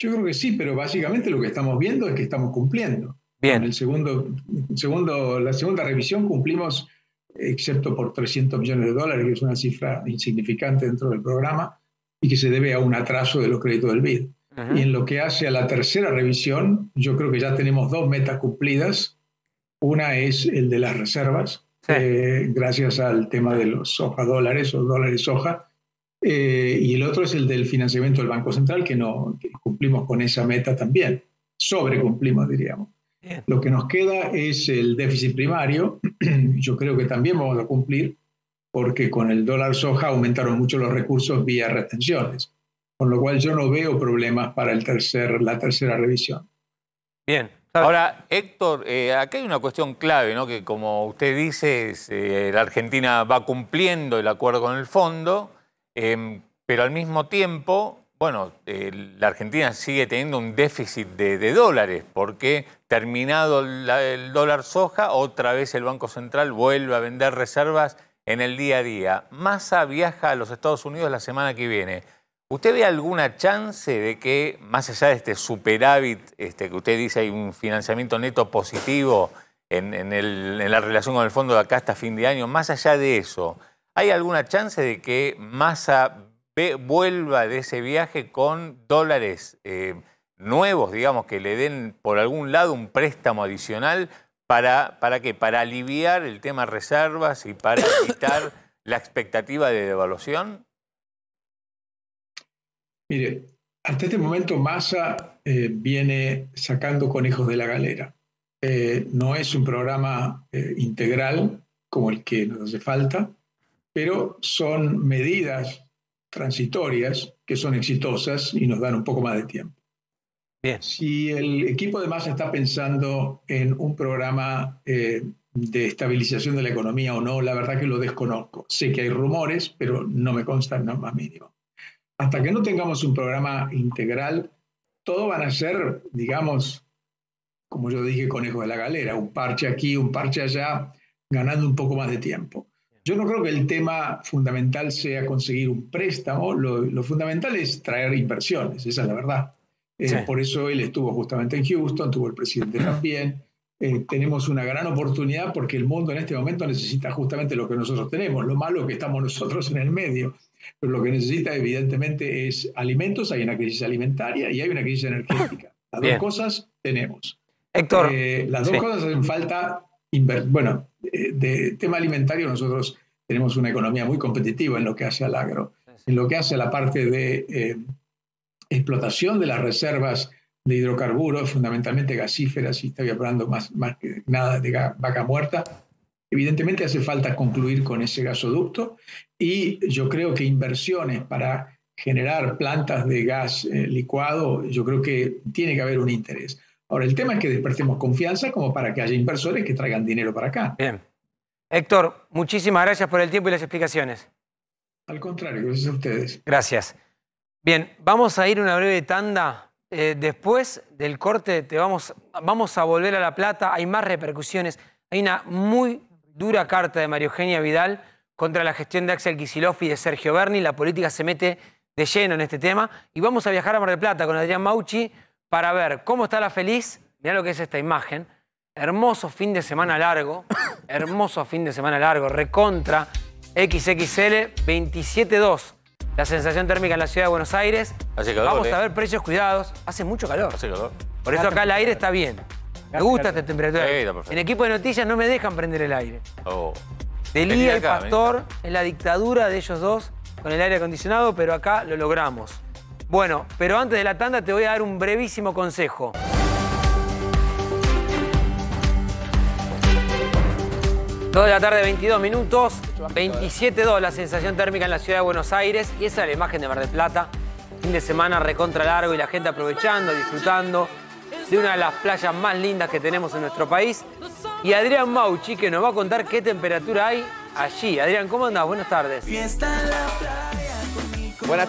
Yo creo que sí, pero básicamente lo que estamos viendo es que estamos cumpliendo. Bien. En la segunda revisión cumplimos, excepto por 300 millones de dólares, que es una cifra insignificante dentro del programa y que se debe a un atraso de los créditos del BID. Y en lo que hace a la tercera revisión, yo creo que ya tenemos dos metas cumplidas. Una es el de las reservas, eh, gracias al tema de los soja dólares o dólares soja. Eh, y el otro es el del financiamiento del Banco Central, que no cumplimos con esa meta también, sobre cumplimos diríamos. Lo que nos queda es el déficit primario, yo creo que también vamos a cumplir, porque con el dólar soja aumentaron mucho los recursos vía retenciones, con lo cual yo no veo problemas para el tercer, la tercera revisión. Bien, Ahora, Héctor, eh, acá hay una cuestión clave, ¿no? Que como usted dice, eh, la Argentina va cumpliendo el acuerdo con el fondo, em, pero al mismo tiempo, bueno, eh, la Argentina sigue teniendo un déficit de, dólares, porque terminado el dólar soja, otra vez el Banco Central vuelve a vender reservas en el día a día. Massa viaja a los Estados Unidos la semana que viene. ¿Usted ve alguna chance de que, más allá de este superávit este, que usted dice, hay un financiamiento neto positivo en, la relación con el fondo de acá hasta fin de año, más allá de eso, ¿hay alguna chance de que Massa vuelva de ese viaje con dólares eh, nuevos, digamos, que le den por algún lado un préstamo adicional para, ¿para qué? Para aliviar el tema reservas y para evitar la expectativa de devaluación? Mire, hasta este momento Massa eh, viene sacando conejos de la galera. Eh, no es un programa eh, integral como el que nos hace falta, pero son medidas transitorias que son exitosas y nos dan un poco más de tiempo. Bien. Si el equipo de Massa está pensando en un programa de estabilización de la economía o no, la verdad que lo desconozco. Sé que hay rumores, pero no me consta nada más mínimo hasta que no tengamos un programa integral, todo van a ser, digamos, como yo dije, conejo de la galera, un parche aquí, un parche allá, ganando un poco más de tiempo. Yo no creo que el tema fundamental sea conseguir un préstamo, lo, fundamental es traer inversiones, esa es la verdad. Eh, por eso él estuvo justamente en Houston, tuvo el presidente también. Eh, tenemos una gran oportunidad porque el mundo en este momento necesita justamente lo que nosotros tenemos. Lo malo que estamos nosotros en el medio. Pero lo que necesita, evidentemente, es alimentos. Hay una crisis alimentaria y hay una crisis energética. Las dos cosas tenemos. Héctor. Eh, las dos cosas hacen falta. Bueno, eh, de, tema alimentario, nosotros tenemos una economía muy competitiva en lo que hace al agro, en lo que hace a la parte de eh, explotación de las reservas de hidrocarburos, fundamentalmente gasíferas, y estoy hablando más, más que nada de vaca muerta, Evidentemente hace falta concluir con ese gasoducto y yo creo que inversiones para generar plantas de gas eh, licuado, yo creo que tiene que haber un interés. Ahora, el tema es que despertemos confianza como para que haya inversores que traigan dinero para acá. Bien. Héctor, muchísimas gracias por el tiempo y las explicaciones. Al contrario, gracias a ustedes. Gracias. Bien, vamos a ir una breve tanda. Eh, después del corte te vamos, vamos a volver a La Plata. Hay más repercusiones. Hay una muy dura carta de María Eugenia Vidal contra la gestión de Axel Kicillof y de Sergio Berni. La política se mete de lleno en este tema. Y vamos a viajar a Mar del Plata con Adrián Mauchi para ver cómo está la feliz. Mirá lo que es esta imagen. Hermoso fin de semana largo. Hermoso fin de semana largo. Recontra XXL 27.2. La sensación térmica en la ciudad de Buenos Aires. vamos eh. a ver precios cuidados. Hace mucho calor. Hace calor. Por eso acá el aire está bien. Me gusta esta temperatura. Sí, en equipo de noticias no me dejan prender el aire. Oh. Delía el Pastor es la dictadura de ellos dos con el aire acondicionado, pero acá lo logramos. Bueno, pero antes de la tanda te voy a dar un brevísimo consejo. de la tarde, 22 minutos, 27.2, la sensación térmica en la ciudad de Buenos Aires y esa es la imagen de Mar del Plata. Fin de semana recontra largo y la gente aprovechando, disfrutando de una de las playas más lindas que tenemos en nuestro país. Y Adrián Mauchi, que nos va a contar qué temperatura hay allí. Adrián, ¿cómo andás? Buenas tardes. Buenas,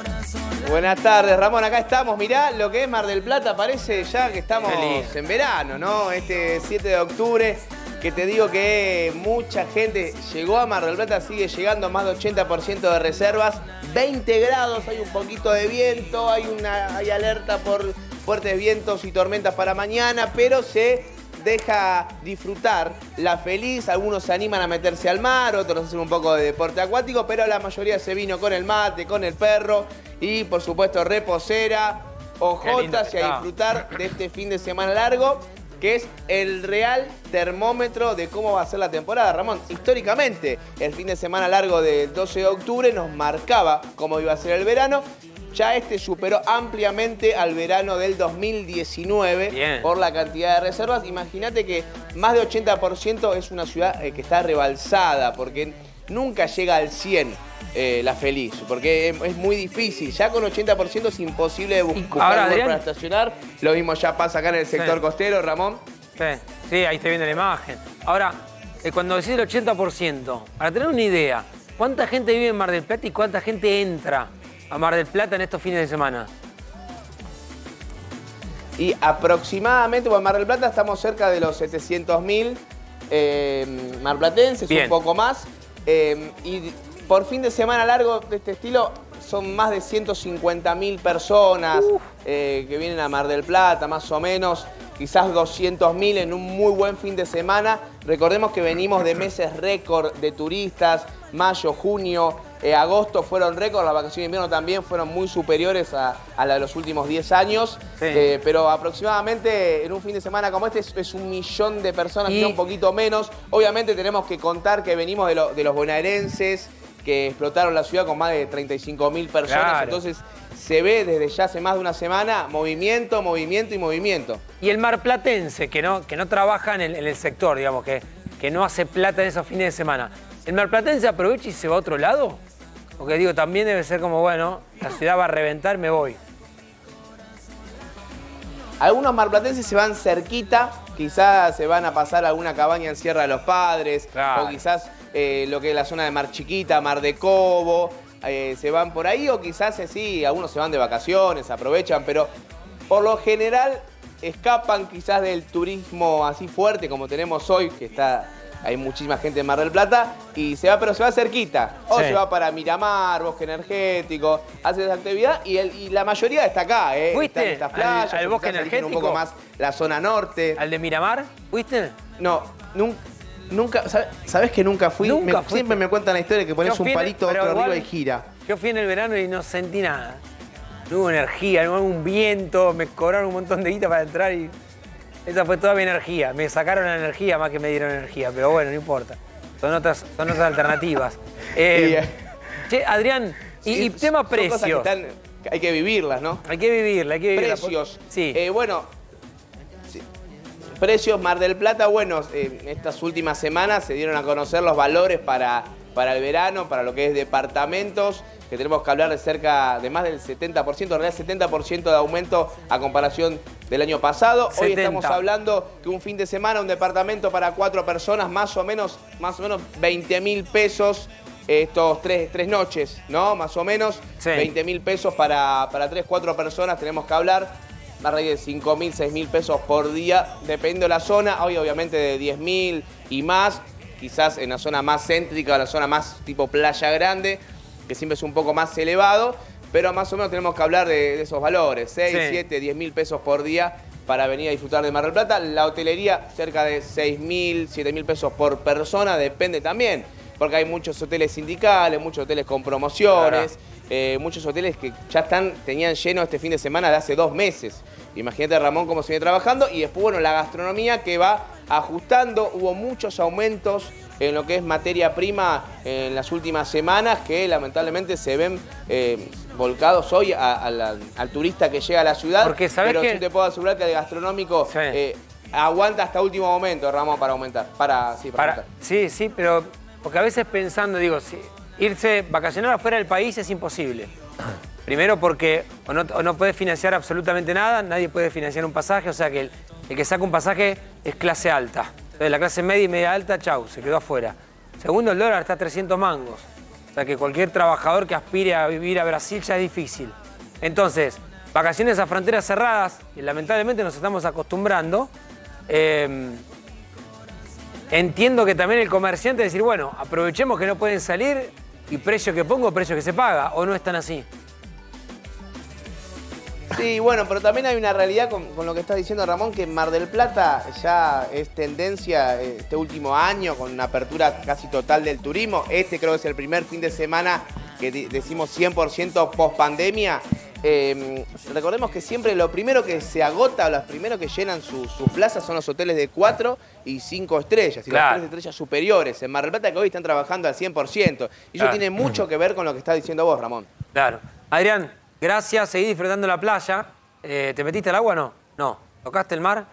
buenas tardes, Ramón. Acá estamos. Mirá lo que es Mar del Plata. Parece ya que estamos en verano, ¿no? Este 7 de octubre que te digo que mucha gente llegó a Mar del Plata, sigue llegando más de 80% de reservas, 20 grados, hay un poquito de viento, hay una hay alerta por fuertes vientos y tormentas para mañana, pero se deja disfrutar la feliz. Algunos se animan a meterse al mar, otros hacen un poco de deporte acuático, pero la mayoría se vino con el mate, con el perro y por supuesto reposera, ojotas y a disfrutar de este fin de semana largo que es el real termómetro de cómo va a ser la temporada. Ramón, históricamente, el fin de semana largo del 12 de octubre nos marcaba cómo iba a ser el verano ya este superó ampliamente al verano del 2019 por la cantidad de reservas. Imagínate que más de 80% es una ciudad eh, que está rebalsada porque nunca llega al 100%. Eh, la feliz, porque es, muy difícil. Ya con 80% es imposible buscar Ahora, para estacionar. Lo mismo ya pasa acá en el sector costero, Ramón. Sí. ahí te viene la imagen. Ahora, eh, cuando decís el 80%, para tener una idea, ¿cuánta gente vive en Mar del Plata y cuánta gente entra? a Mar del Plata en estos fines de semana? Y aproximadamente, bueno, Mar del Plata estamos cerca de los 700.000 eh, marplatenses, un poco más. Eh, y por fin de semana largo de este estilo son más de 150.000 personas eh, que vienen a Mar del Plata, más o menos, quizás 200.000 en un muy buen fin de semana. Recordemos que venimos de meses récord de turistas, mayo, junio, eh, agosto fueron récord, las vacaciones de invierno también fueron muy superiores a, las de los últimos 10 años. Eh, pero aproximadamente en un fin de semana como este es, un millón de personas, y... un poquito menos. Obviamente tenemos que contar que venimos de, los bonaerenses que explotaron la ciudad con más de 35 mil personas. Entonces se ve desde ya hace más de una semana movimiento, movimiento y movimiento. Y el marplatense, que no, que no trabaja en el, sector, digamos, que, que no hace plata en esos fines de semana. ¿El marplatense aprovecha y se va a otro lado? Porque digo, también debe ser como, bueno, la ciudad va a reventar, me voy. Algunos marplatenses se van cerquita, quizás se van a pasar a alguna cabaña en Sierra de los Padres, o quizás eh, lo que es la zona de Mar Chiquita, Mar de Cobo, eh, se van por ahí, o quizás eh, sí, algunos se van de vacaciones, aprovechan, pero por lo general escapan quizás del turismo así fuerte como tenemos hoy, que está hay muchísima gente en Mar del Plata y se va, pero se va cerquita. O se va para Miramar, Bosque Energético, hace esa actividad y, la mayoría está acá, ¿eh? ¿Fuiste? Está en al, Bosque Energético. Un poco más la zona norte. ¿Al de Miramar? ¿Fuiste? No, nunca. Nunca, ¿sabes que nunca fui? siempre me cuentan la historia de que pones un palito otro arriba y gira. Yo fui en el verano y no sentí nada. No hubo energía, no hubo un viento, me cobraron un montón de guita para entrar y esa fue toda mi energía. Me sacaron la energía más que me dieron energía, pero bueno, no importa. Son otras, son otras alternativas. Eh, eh, che, Adrián, y, tema precios. hay que vivirlas, ¿no? Hay que vivirlas, hay que vivirlas. Precios. Sí. Eh, bueno, precios Mar del Plata, bueno, estas últimas semanas se dieron a conocer los valores para, para el verano, para lo que es departamentos que tenemos que hablar de cerca de más del 70%, en realidad 70% de aumento a comparación del año pasado. Hoy estamos hablando que un fin de semana, un departamento para cuatro personas, más o menos, más o menos 20 mil pesos estos tres, tres noches, ¿no? Más o menos, 20 mil pesos para, para tres, cuatro personas tenemos que hablar. Más de 5 mil, 6 mil pesos por día, depende de la zona. Hoy obviamente de 10 mil y más, quizás en la zona más céntrica, en la zona más tipo playa grande, que siempre es un poco más elevado, pero más o menos tenemos que hablar de, esos valores, 6, 7, 10 mil pesos por día para venir a disfrutar de Mar del Plata. La hotelería cerca de 6 mil, 7 mil pesos por persona, depende también, porque hay muchos hoteles sindicales, muchos hoteles con promociones. Eh, muchos hoteles que ya están, tenían lleno este fin de semana de hace dos meses. Imagínate Ramón cómo se viene trabajando y después, bueno, la gastronomía que va ajustando, hubo muchos aumentos en lo que es materia prima en las últimas semanas que lamentablemente se ven eh, volcados hoy al turista que llega a la ciudad. Porque sabes pero que... te puedo asegurar que el gastronómico eh, aguanta hasta último momento, Ramón, para aumentar. Para, sí, para, sí, sí, pero porque a veces pensando, digo, si irse vacacionar afuera del país es imposible. Primero porque no, puedes financiar absolutamente nada, nadie puede financiar un pasaje, o sea que el que saca un pasaje es clase alta. Entonces la clase media y media alta, chau, se quedó afuera. Segundo, el dólar está a 300 mangos. O sea que cualquier trabajador que aspire a vivir a Brasil ya es difícil. Entonces, vacaciones a fronteras cerradas, y lamentablemente nos estamos acostumbrando. Em, entiendo que también el comerciante decir, bueno, aprovechemos que no pueden salir y precio que pongo, precio que se paga, o no están así. Sí, bueno, pero también hay una realidad con, lo que estás diciendo Ramón, que Mar del Plata ya es tendencia eh, este último año con una apertura casi total del turismo. Este creo que es el primer fin de semana que decimos 100% post pandemia. Em, recordemos que siempre lo primero que se agota, o los primeros que llenan sus plazas son los hoteles de 4 y 5 estrellas, y los hoteles de estrellas superiores. En Mar del Plata que hoy están trabajando al 100%. Y eso tiene mucho que ver con lo que está diciendo vos, Ramón. Claro. Adrián, Gracias, seguí disfrutando la playa. Eh, ¿Te metiste al agua o no? No. ¿Tocaste el mar?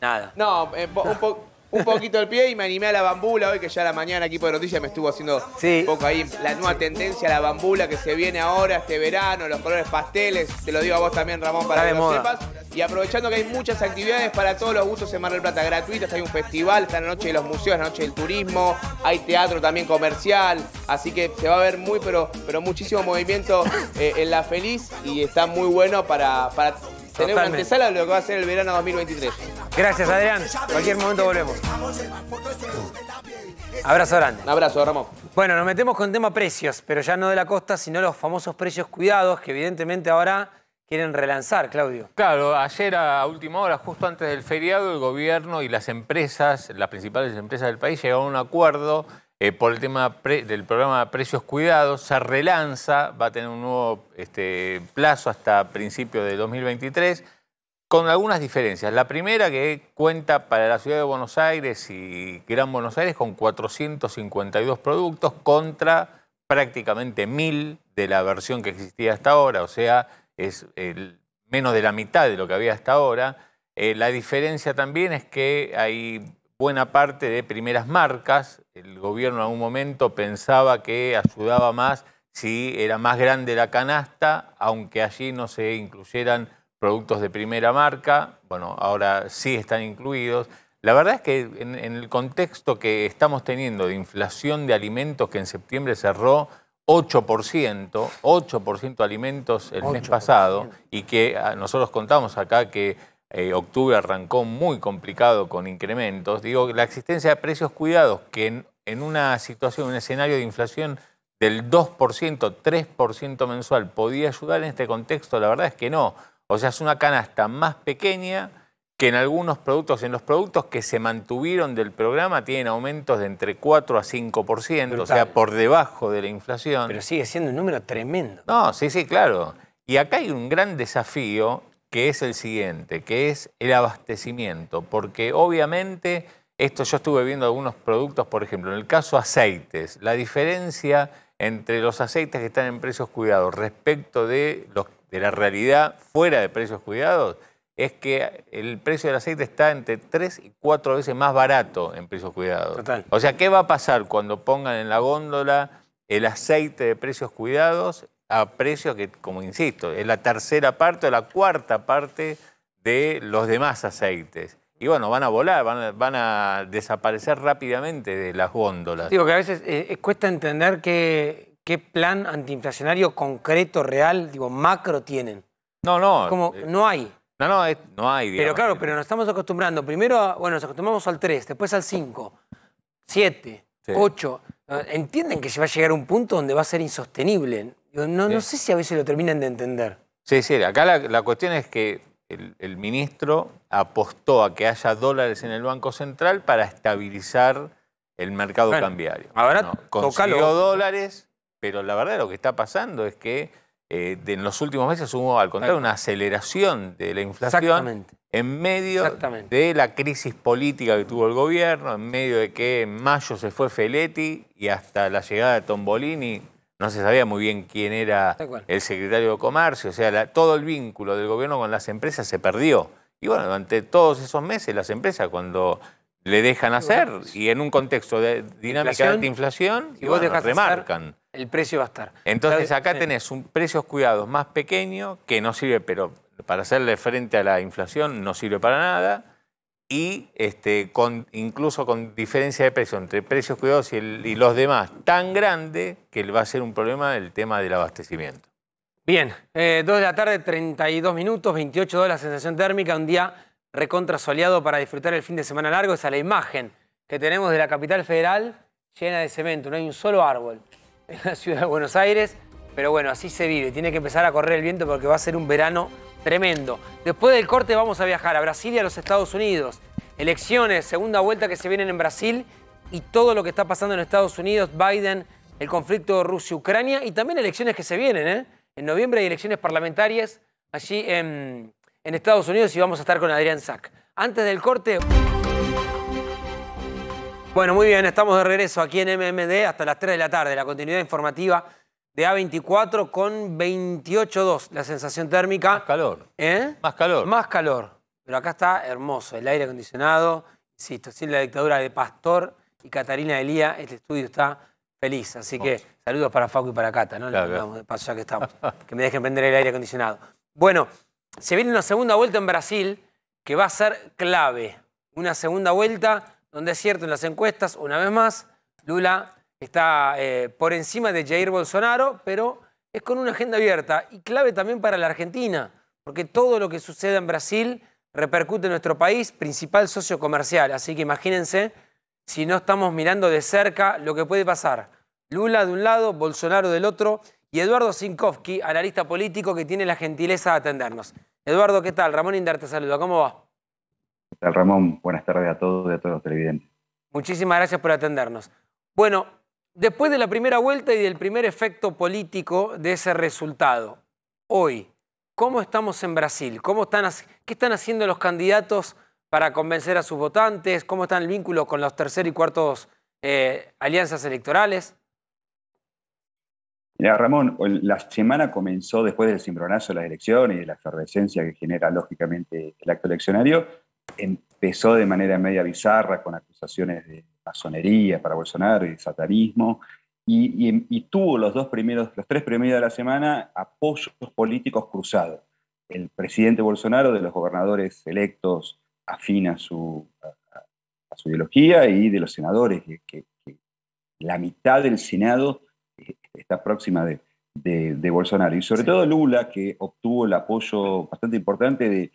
Nada. No, eh, un poco un poquito el pie y me animé a la bambula hoy, que ya la mañana aquí por noticias me estuvo haciendo un poco ahí la nueva tendencia la bambula que se viene ahora este verano, los colores pasteles, te lo digo a vos también, Ramón, para que lo sepas. Y aprovechando que hay muchas actividades para todos los gustos en Mar del Plata gratuitas, hay un festival, está la noche de los museos, la noche del turismo, hay teatro también comercial, así que se va a ver muy, pero, pero muchísimo movimiento eh, en La Feliz y está muy bueno para tenemos antesala lo que va a ser el verano 2023. Gracias, Adrián. Cualquier momento volvemos. Abrazo grande. Un abrazo, Ramón. Bueno, nos metemos con tema precios, pero ya no de la costa, sino los famosos precios cuidados que evidentemente ahora quieren relanzar, Claudio. Claro, ayer a última hora, justo antes del feriado, el gobierno y las empresas, las principales empresas del país, llegaron a un acuerdo eh, por el tema del programa Precios Cuidados, se relanza, va a tener un nuevo este, plazo hasta principios de 2023, con algunas diferencias. La primera que cuenta para la ciudad de Buenos Aires y Gran Buenos Aires con 452 productos contra prácticamente mil de la versión que existía hasta ahora, o sea, es menos de la mitad de lo que había hasta ahora. Eh, la diferencia también es que hay buena parte de primeras marcas. El gobierno en algún momento pensaba que ayudaba más si era más grande la canasta, aunque allí no se incluyeran productos de primera marca. Bueno, ahora sí están incluidos. La verdad es que en, el contexto que estamos teniendo de inflación de alimentos que en septiembre cerró 8%, 8% de alimentos el mes pasado, y que ah, nosotros contamos acá que eh, octubre arrancó muy complicado con incrementos, digo, la existencia de precios cuidados que en, una situación, un escenario de inflación del 2%, 3% mensual, podía ayudar en este contexto, la verdad es que no. O sea, es una canasta más pequeña que en algunos productos, en los productos que se mantuvieron del programa tienen aumentos de entre 4 a 5%, o sea, por debajo de la inflación. Pero sigue siendo un número tremendo. No, sí, sí, claro. Y acá hay un gran desafío que es el siguiente, que es el abastecimiento, porque obviamente esto yo estuve viendo algunos productos, por ejemplo, en el caso aceites, la diferencia entre los aceites que están en precios cuidados respecto de, la realidad fuera de precios cuidados es que el precio del aceite está entre tres y cuatro veces más barato en precios cuidados. Total. O sea, ¿qué va a pasar cuando pongan en la góndola el aceite de precios cuidados a precios que, como insisto, es la tercera parte o la cuarta parte de los demás aceites. Y bueno, van a volar, van a, desaparecer rápidamente de las góndolas. Digo que a veces eh, eh, cuesta entender qué, plan antiinflacionario concreto, real, digo, macro tienen. No, no. Como, eh, no hay. No, no, no hay. Pero claro, pero nos estamos acostumbrando. Primero, bueno, nos acostumbramos al 3, después al 5, 7, 8. Entienden que se va a llegar a un punto donde va a ser insostenible no, sé si a veces lo terminan de entender. Sí, sí, acá la, cuestión es que el, ministro apostó a que haya dólares en el Banco Central para estabilizar el mercado cambiario. Ahora consiguió dólares, pero la verdad lo que está pasando es que eh, en los últimos meses hubo, al contrario, una aceleración de la inflación en medio de la crisis política que tuvo el gobierno, en medio de que en mayo se fue Feletti y hasta la llegada de Tombolini no se sabía muy bien quién era el secretario de Comercio, o sea, todo el vínculo del gobierno con las empresas se perdió. Y bueno, durante todos esos meses las empresas cuando le dejan hacer y en un contexto de dinámica de inflación, y vos remarcan. el precio va a estar. Entonces acá tenés un precios cuidados más pequeño que no sirve, pero para hacerle frente a la inflación no sirve para nada y este, con, incluso con diferencia de precio entre precios cuidados y, los demás tan grande que va a ser un problema el tema del abastecimiento. Bien, 2 eh, de la tarde, 32 minutos, 28 dólares la sensación térmica, un día recontra soleado para disfrutar el fin de semana largo. Esa es la imagen que tenemos de la capital federal llena de cemento, no hay un solo árbol en la ciudad de Buenos Aires, pero bueno, así se vive. Tiene que empezar a correr el viento porque va a ser un verano Tremendo. Después del corte vamos a viajar a Brasil y a los Estados Unidos. Elecciones, segunda vuelta que se vienen en Brasil y todo lo que está pasando en Estados Unidos, Biden, el conflicto Rusia-Ucrania y también elecciones que se vienen. ¿eh? En noviembre hay elecciones parlamentarias allí en, Estados Unidos y vamos a estar con Adrián Sack. Antes del corte... Bueno, muy bien, estamos de regreso aquí en MMD hasta las 3 de la tarde, la continuidad informativa de A24 con 28.2 la sensación térmica. Más calor. ¿Eh? Más calor. Más calor. Pero acá está hermoso, el aire acondicionado, insisto, sin la dictadura de Pastor y Catarina Elía, este estudio está feliz. Así que oh. saludos para Facu y para Cata, ¿no? Claro, que estamos. que me dejen prender el aire acondicionado. Bueno, se viene una segunda vuelta en Brasil que va a ser clave. Una segunda vuelta donde es cierto en las encuestas, una vez más, Lula está eh, por encima de Jair Bolsonaro, pero es con una agenda abierta y clave también para la Argentina, porque todo lo que sucede en Brasil repercute en nuestro país, principal socio comercial. Así que imagínense si no estamos mirando de cerca lo que puede pasar. Lula de un lado, Bolsonaro del otro y Eduardo Sinkowski, analista político que tiene la gentileza de atendernos. Eduardo, ¿qué tal? Ramón Indarte, te saluda, ¿cómo va? ¿Qué tal, Ramón? Buenas tardes a todos y a todos los televidentes. Muchísimas gracias por atendernos. Bueno, Después de la primera vuelta y del primer efecto político de ese resultado, hoy, ¿cómo estamos en Brasil? ¿Cómo están, ¿Qué están haciendo los candidatos para convencer a sus votantes? ¿Cómo está el vínculo con los tercer y cuartos eh, alianzas electorales? ya Ramón, la semana comenzó después del cimbronazo de las elecciones y de la efervescencia que genera lógicamente el acto eleccionario. Empezó de manera media bizarra con acusaciones de masonería para Bolsonaro y satanismo, y, tuvo los, dos primeros, los tres primeros de la semana apoyos políticos cruzados. El presidente Bolsonaro de los gobernadores electos afín a su, ideología y de los senadores, que, la mitad del Senado eh, está próxima de, Bolsonaro. Y sobre todo Lula, que obtuvo el apoyo bastante importante de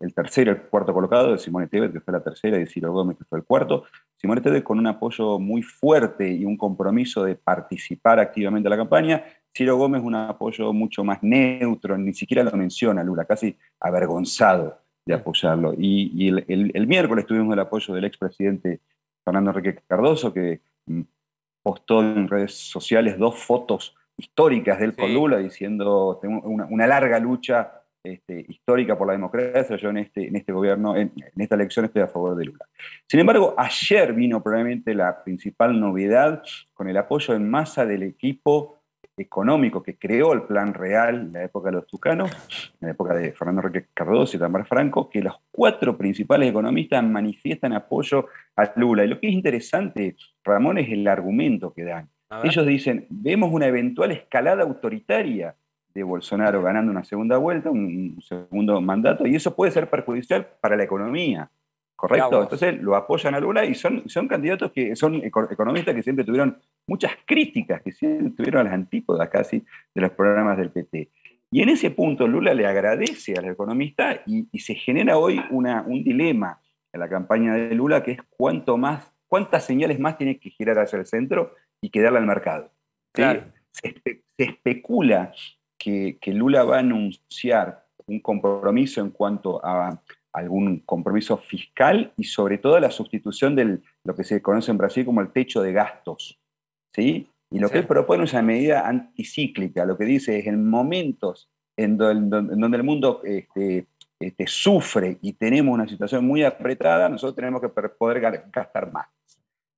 el tercero, el cuarto colocado, de Simone Tebet, que fue la tercera, y Ciro Gómez, que fue el cuarto. Simone Tebet con un apoyo muy fuerte y un compromiso de participar activamente en la campaña. Ciro Gómez un apoyo mucho más neutro, ni siquiera lo menciona Lula, casi avergonzado de apoyarlo. Y, el, miércoles tuvimos el apoyo del expresidente Fernando Enrique Cardoso, que mm, postó en redes sociales dos fotos históricas de él Lula, diciendo una larga lucha este, histórica por la democracia, yo en este, en este gobierno, en, esta elección estoy a favor de Lula. Sin embargo, ayer vino probablemente la principal novedad con el apoyo en masa del equipo económico que creó el Plan Real en la época de los Tucanos, en la época de Fernando Roque Cardoso y Tamar Franco, que los cuatro principales economistas manifiestan apoyo a Lula. Y lo que es interesante, Ramón, es el argumento que dan. Ellos dicen, vemos una eventual escalada autoritaria de Bolsonaro ganando una segunda vuelta, un, segundo mandato, y eso puede ser perjudicial para la economía, ¿correcto? Entonces lo apoyan a Lula y son, son candidatos que son economistas que siempre tuvieron muchas críticas, que siempre tuvieron las antípodas casi de los programas del PT. Y en ese punto Lula le agradece al economista y, se genera hoy una, un dilema en la campaña de Lula, que es cuánto más, cuántas señales más tiene que girar hacia el centro y quedarle al mercado. Claro. se, especula que, Lula va a anunciar un compromiso en cuanto a algún compromiso fiscal y sobre todo la sustitución de lo que se conoce en Brasil como el techo de gastos. ¿sí? Y lo que él propone es una medida anticíclica, lo que dice es en momentos en, donde el mundo este, este, sufre y tenemos una situación muy apretada, nosotros tenemos que poder gastar más.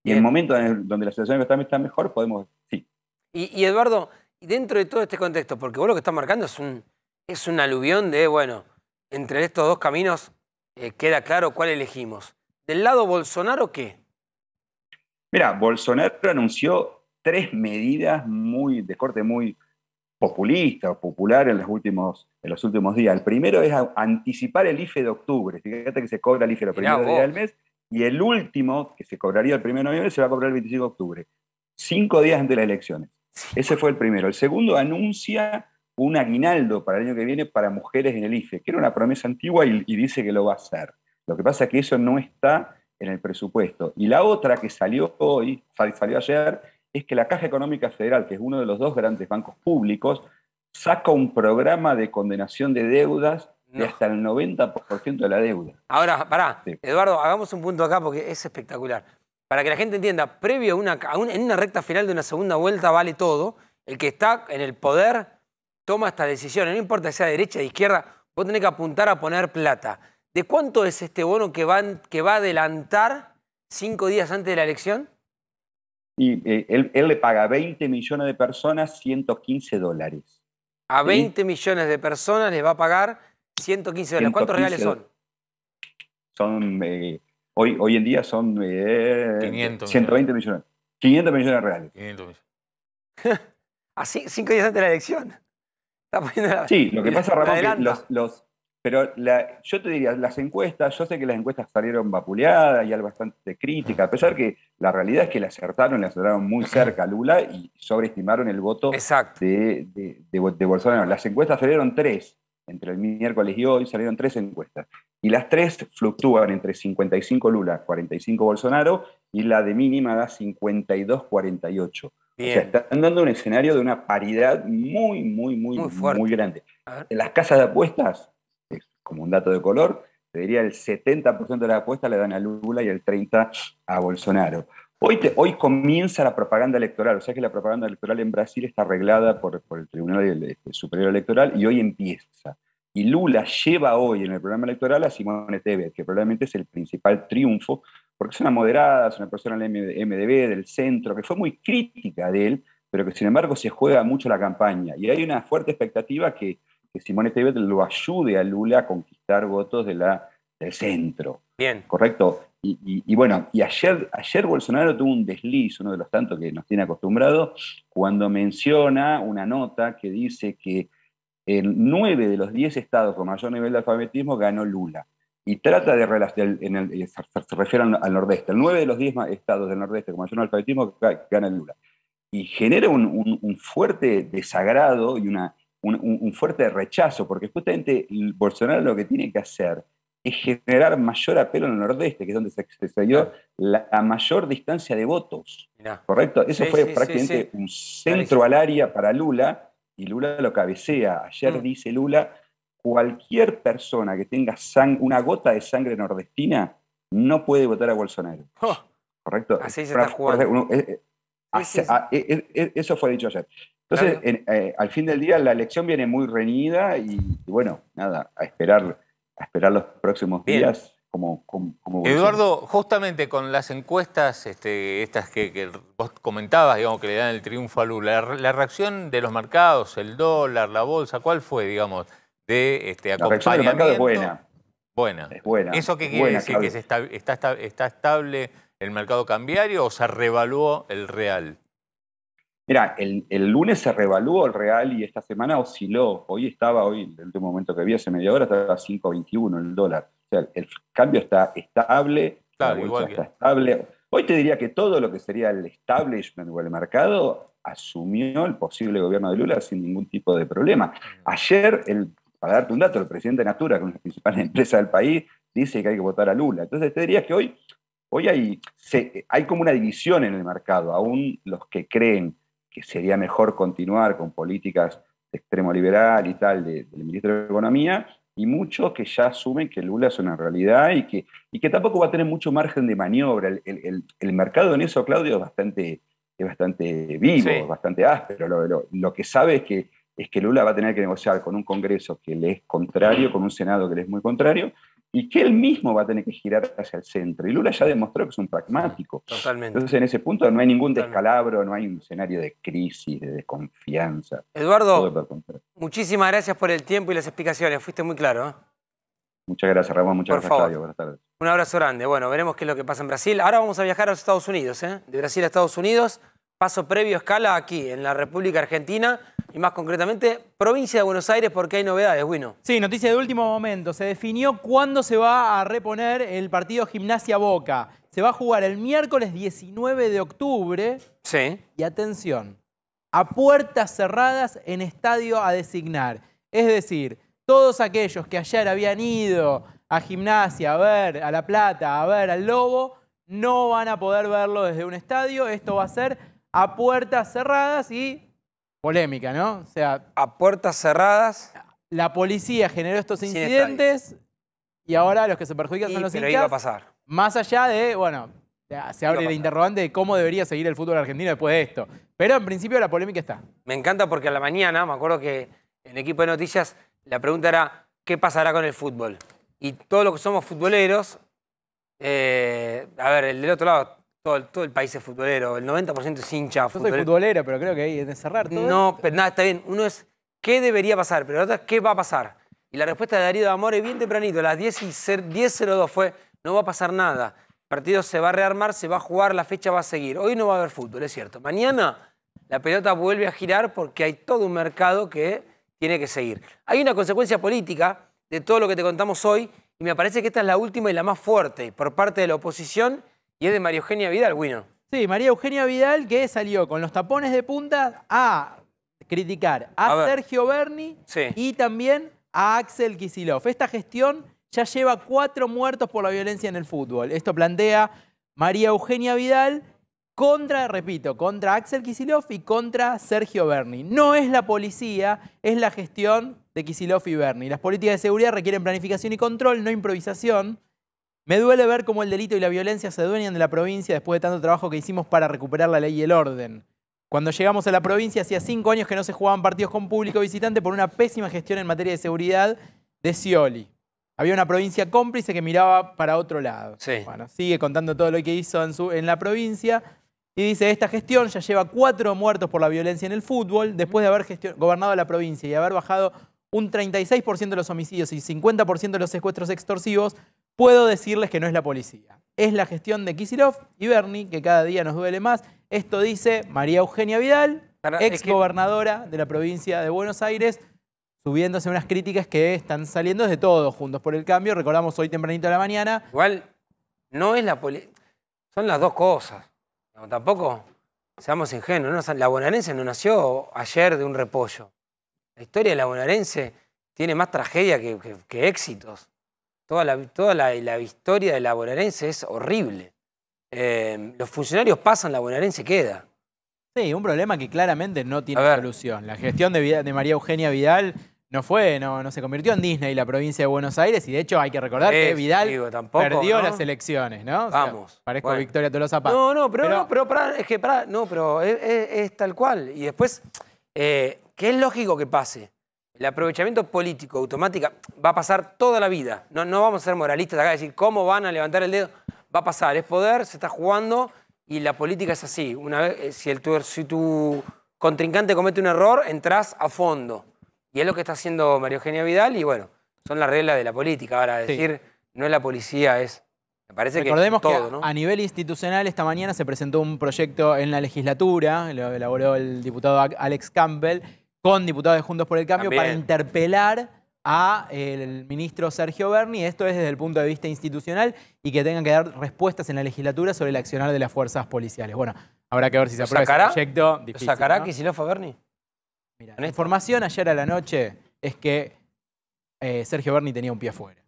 Y en momentos donde la situación está mejor, podemos... Sí. y Eduardo, y dentro de todo este contexto, porque vos lo que estás marcando es un, es un aluvión de, bueno, entre estos dos caminos eh, queda claro cuál elegimos. ¿Del lado Bolsonaro qué? Mira, Bolsonaro anunció tres medidas muy, de corte muy populista o popular en los, últimos, en los últimos días. El primero es anticipar el IFE de octubre. Fíjate que se cobra el IFE los primeros días del mes y el último, que se cobraría el 1 de noviembre, se va a cobrar el 25 de octubre. Cinco días antes de las elecciones. Ese fue el primero. El segundo anuncia un aguinaldo para el año que viene para mujeres en el IFE, que era una promesa antigua y, dice que lo va a hacer. Lo que pasa es que eso no está en el presupuesto. Y la otra que salió hoy, salió ayer, es que la Caja Económica Federal, que es uno de los dos grandes bancos públicos, saca un programa de condenación de deudas de hasta el 90% de la deuda. Ahora, pará, Eduardo, hagamos un punto acá porque es espectacular para que la gente entienda, previo a una, en una recta final de una segunda vuelta vale todo. El que está en el poder toma esta decisión. no importa si sea derecha o de izquierda, vos tenés que apuntar a poner plata. ¿De cuánto es este bono que, que va a adelantar cinco días antes de la elección? Y eh, él, le paga a 20 millones de personas 115 dólares. A 20 millones de personas les va a pagar 115 dólares. ¿Cuántos reales son? Son eh, Hoy, en día son eh, 500 120 millones. 500 millones reales. 500 millones. Así, cinco días antes de la elección. sí, lo que pasa, Ramón, los, pero yo te diría, las encuestas, yo sé que las encuestas salieron vapuleadas y hay bastante crítica, a pesar que la realidad es que le acertaron, le acertaron muy cerca a Lula y sobreestimaron el voto de, de Bolsonaro. Las encuestas salieron tres, entre el miércoles y hoy salieron tres encuestas y las tres fluctúan entre 55 Lula, 45 Bolsonaro, y la de mínima da 52-48. O sea, están dando un escenario de una paridad muy, muy, muy, muy, grande. En las casas de apuestas, como un dato de color, te diría el 70% de las apuestas le dan a Lula y el 30% a Bolsonaro. Hoy, hoy comienza la propaganda electoral, o sea que la propaganda electoral en Brasil está arreglada por, por el Tribunal este, Superior Electoral y hoy empieza. Y Lula lleva hoy en el programa electoral a Simone Tebet, que probablemente es el principal triunfo, porque es una moderada, es una persona del MDB, del centro, que fue muy crítica de él, pero que sin embargo se juega mucho la campaña. Y hay una fuerte expectativa que, Simone Tebet lo ayude a Lula a conquistar votos de la, del centro. Bien. ¿Correcto? Y, bueno, y ayer, ayer Bolsonaro tuvo un desliz, uno de los tantos que nos tiene acostumbrado, cuando menciona una nota que dice que en nueve de los diez estados con mayor nivel de alfabetismo ganó Lula. Y trata de relacionar, eh, se, refiere al nordeste, el nueve de los diez estados del nordeste con mayor alfabetismo gana Lula. Y genera un, fuerte desagrado y una, un, fuerte rechazo, porque justamente Bolsonaro lo que tiene que hacer es generar mayor apelo en el nordeste, que es donde se excedió la mayor distancia de votos. ¿Correcto? Eso fue prácticamente un centro al área para Lula y Lula lo cabecea. Ayer mm. dice Lula, cualquier persona que tenga una gota de sangre nordestina no puede votar a Bolsonaro. Oh. ¿Correcto? Así se está jugando. Eso fue dicho ayer. Entonces, eh, al fin del día, la elección viene muy reñida y, bueno, nada, a esperar, a esperar los próximos días Eduardo, justamente con las encuestas, este, estas que, vos comentabas, digamos, que le dan el triunfo a Lula, la, reacción de los mercados, el dólar, la bolsa, ¿cuál fue, digamos, de este acompañamiento? La reacción mercado es buena. Buena. ¿Eso qué quiere decir? ¿Que está, estable el mercado cambiario o se revaluó el real? Mira, el, lunes se revaluó el real y esta semana osciló. Hoy estaba, hoy, el último momento que vi hace media hora, estaba a 5.21 el dólar. O sea, el cambio está estable, estable. Hoy te diría que todo lo que sería el establishment o el mercado asumió el posible gobierno de Lula sin ningún tipo de problema. Ayer, para darte un dato, el presidente de Natura, que es una de las principales empresas del país, dice que hay que votar a Lula. Entonces te diría que hoy, hoy hay, hay como una división en el mercado. Aún los que creen que sería mejor continuar con políticas de extremo liberal y tal del ministro de Economía, y muchos que ya asumen que Lula es una realidad y que, y que tampoco va a tener mucho margen de maniobra. El, mercado en eso, Claudio, es bastante, bastante vivo, es bastante áspero. Lo, que sabe que, es que Lula va a tener que negociar con un Congreso que le es contrario, con un Senado que le es muy contrario, y que él mismo va a tener que girar hacia el centro. Y Lula ya demostró que es un pragmático. Totalmente. Entonces, en ese punto no hay ningún descalabro, no hay un escenario de crisis, de desconfianza. Eduardo, muchísimas gracias por el tiempo y las explicaciones. Fuiste muy claro. ¿eh? Muchas gracias, Ramón. Muchas gracias, Claudio. Buenas tardes. Un abrazo grande. Bueno, veremos qué es lo que pasa en Brasil. Ahora vamos a viajar a los Estados Unidos, ¿eh? de Brasil a Estados Unidos paso previo a escala aquí, en la República Argentina, y más concretamente provincia de Buenos Aires, porque hay novedades, Bueno. Sí, noticia de último momento. Se definió cuándo se va a reponer el partido Gimnasia Boca. Se va a jugar el miércoles 19 de octubre. Sí. Y atención, a puertas cerradas en estadio a designar. Es decir, todos aquellos que ayer habían ido a Gimnasia, a ver a La Plata, a ver al Lobo, no van a poder verlo desde un estadio. Esto va a ser a puertas cerradas y polémica, ¿no? O sea, a puertas cerradas. La policía generó estos incidentes y ahora los que se perjudican son los pero incas, iba a pasar. Más allá de, bueno, se abre el interrogante de cómo debería seguir el fútbol argentino después de esto. Pero en principio la polémica está. Me encanta porque a la mañana, me acuerdo que en equipo de noticias la pregunta era, ¿qué pasará con el fútbol? Y todos los que somos futboleros, eh, a ver, el del otro lado todo, el país es futbolero, el 90% es hincha. Yo futbolero. soy futbolero, pero creo que ahí es encerrar todo. No, pero nada, está bien. Uno es, ¿qué debería pasar? Pero la otra es, ¿qué va a pasar? Y la respuesta de Darío es bien tempranito, a las 10 10.02 fue, no va a pasar nada. El partido se va a rearmar, se va a jugar, la fecha va a seguir. Hoy no va a haber fútbol, es cierto. Mañana la pelota vuelve a girar porque hay todo un mercado que tiene que seguir. Hay una consecuencia política de todo lo que te contamos hoy y me parece que esta es la última y la más fuerte por parte de la oposición y es de María Eugenia Vidal, Wino. Sí, María Eugenia Vidal que salió con los tapones de punta a criticar a, Sergio Berni y también a Axel Kisilov. Esta gestión ya lleva cuatro muertos por la violencia en el fútbol. Esto plantea María Eugenia Vidal contra, repito, contra Axel Kisilov y contra Sergio Berni. No es la policía, es la gestión de Kisilov y Berni. Las políticas de seguridad requieren planificación y control, no improvisación. Me duele ver cómo el delito y la violencia se dueñan de la provincia después de tanto trabajo que hicimos para recuperar la ley y el orden. Cuando llegamos a la provincia hacía cinco años que no se jugaban partidos con público visitante por una pésima gestión en materia de seguridad de Scioli. Había una provincia cómplice que miraba para otro lado. Bueno, sigue contando todo lo que hizo en, su, en la provincia. Y dice, esta gestión ya lleva cuatro muertos por la violencia en el fútbol, después de haber gobernado la provincia y haber bajado un 36% de los homicidios y 50% de los secuestros extorsivos, Puedo decirles que no es la policía. Es la gestión de Kisilov y Bernie, que cada día nos duele más. Esto dice María Eugenia Vidal, exgobernadora ex gobernadora de la provincia de Buenos Aires, subiéndose unas críticas que están saliendo desde todos juntos por el cambio. Recordamos hoy tempranito de la mañana. Igual, no es la policía. Son las dos cosas. tampoco, seamos ingenuos, la bonaerense no nació ayer de un repollo. La historia de la bonaerense tiene más tragedia que éxitos. Toda la, toda historia de la bonaerense es horrible. Em, los funcionarios pasan, la bonaerense queda. Sí, un problema que claramente no tiene solución. La gestión de, de, María Eugenia Vidal no fue, no, no se convirtió en Disney la provincia de Buenos Aires y de hecho hay que recordar que Vidal perdió las elecciones, ¿no? Vamos. Parezco Victoria Tolosa Paz. No, no, pero, es que es, tal cual. Y después, eh, que es lógico que pase. El aprovechamiento político automático va a pasar toda la vida. No, no vamos a ser moralistas acá, decir cómo van a levantar el dedo. Va a pasar, es poder, se está jugando y la política es así. Una vez, eh, si, el, tu, si tu contrincante comete un error, entras a fondo. Y es lo que está haciendo María Eugenia Vidal y bueno, son las reglas de la política. Ahora, decir no es la policía, es... Me parece Recordemos que, todo, a nivel institucional esta mañana se presentó un proyecto en la legislatura, lo elaboró el diputado Alex Campbell, con diputados de Juntos por el Cambio para interpelar al ministro Sergio Berni, esto es desde el punto de vista institucional, y que tengan que dar respuestas en la legislatura sobre el accionar de las fuerzas policiales. Bueno, habrá que ver si se aprueba el proyecto. Difícil, ¿Sacará ¿no? Kicillof Berni? Mira, la información ayer a la noche es que eh, Sergio Berni tenía un pie afuera.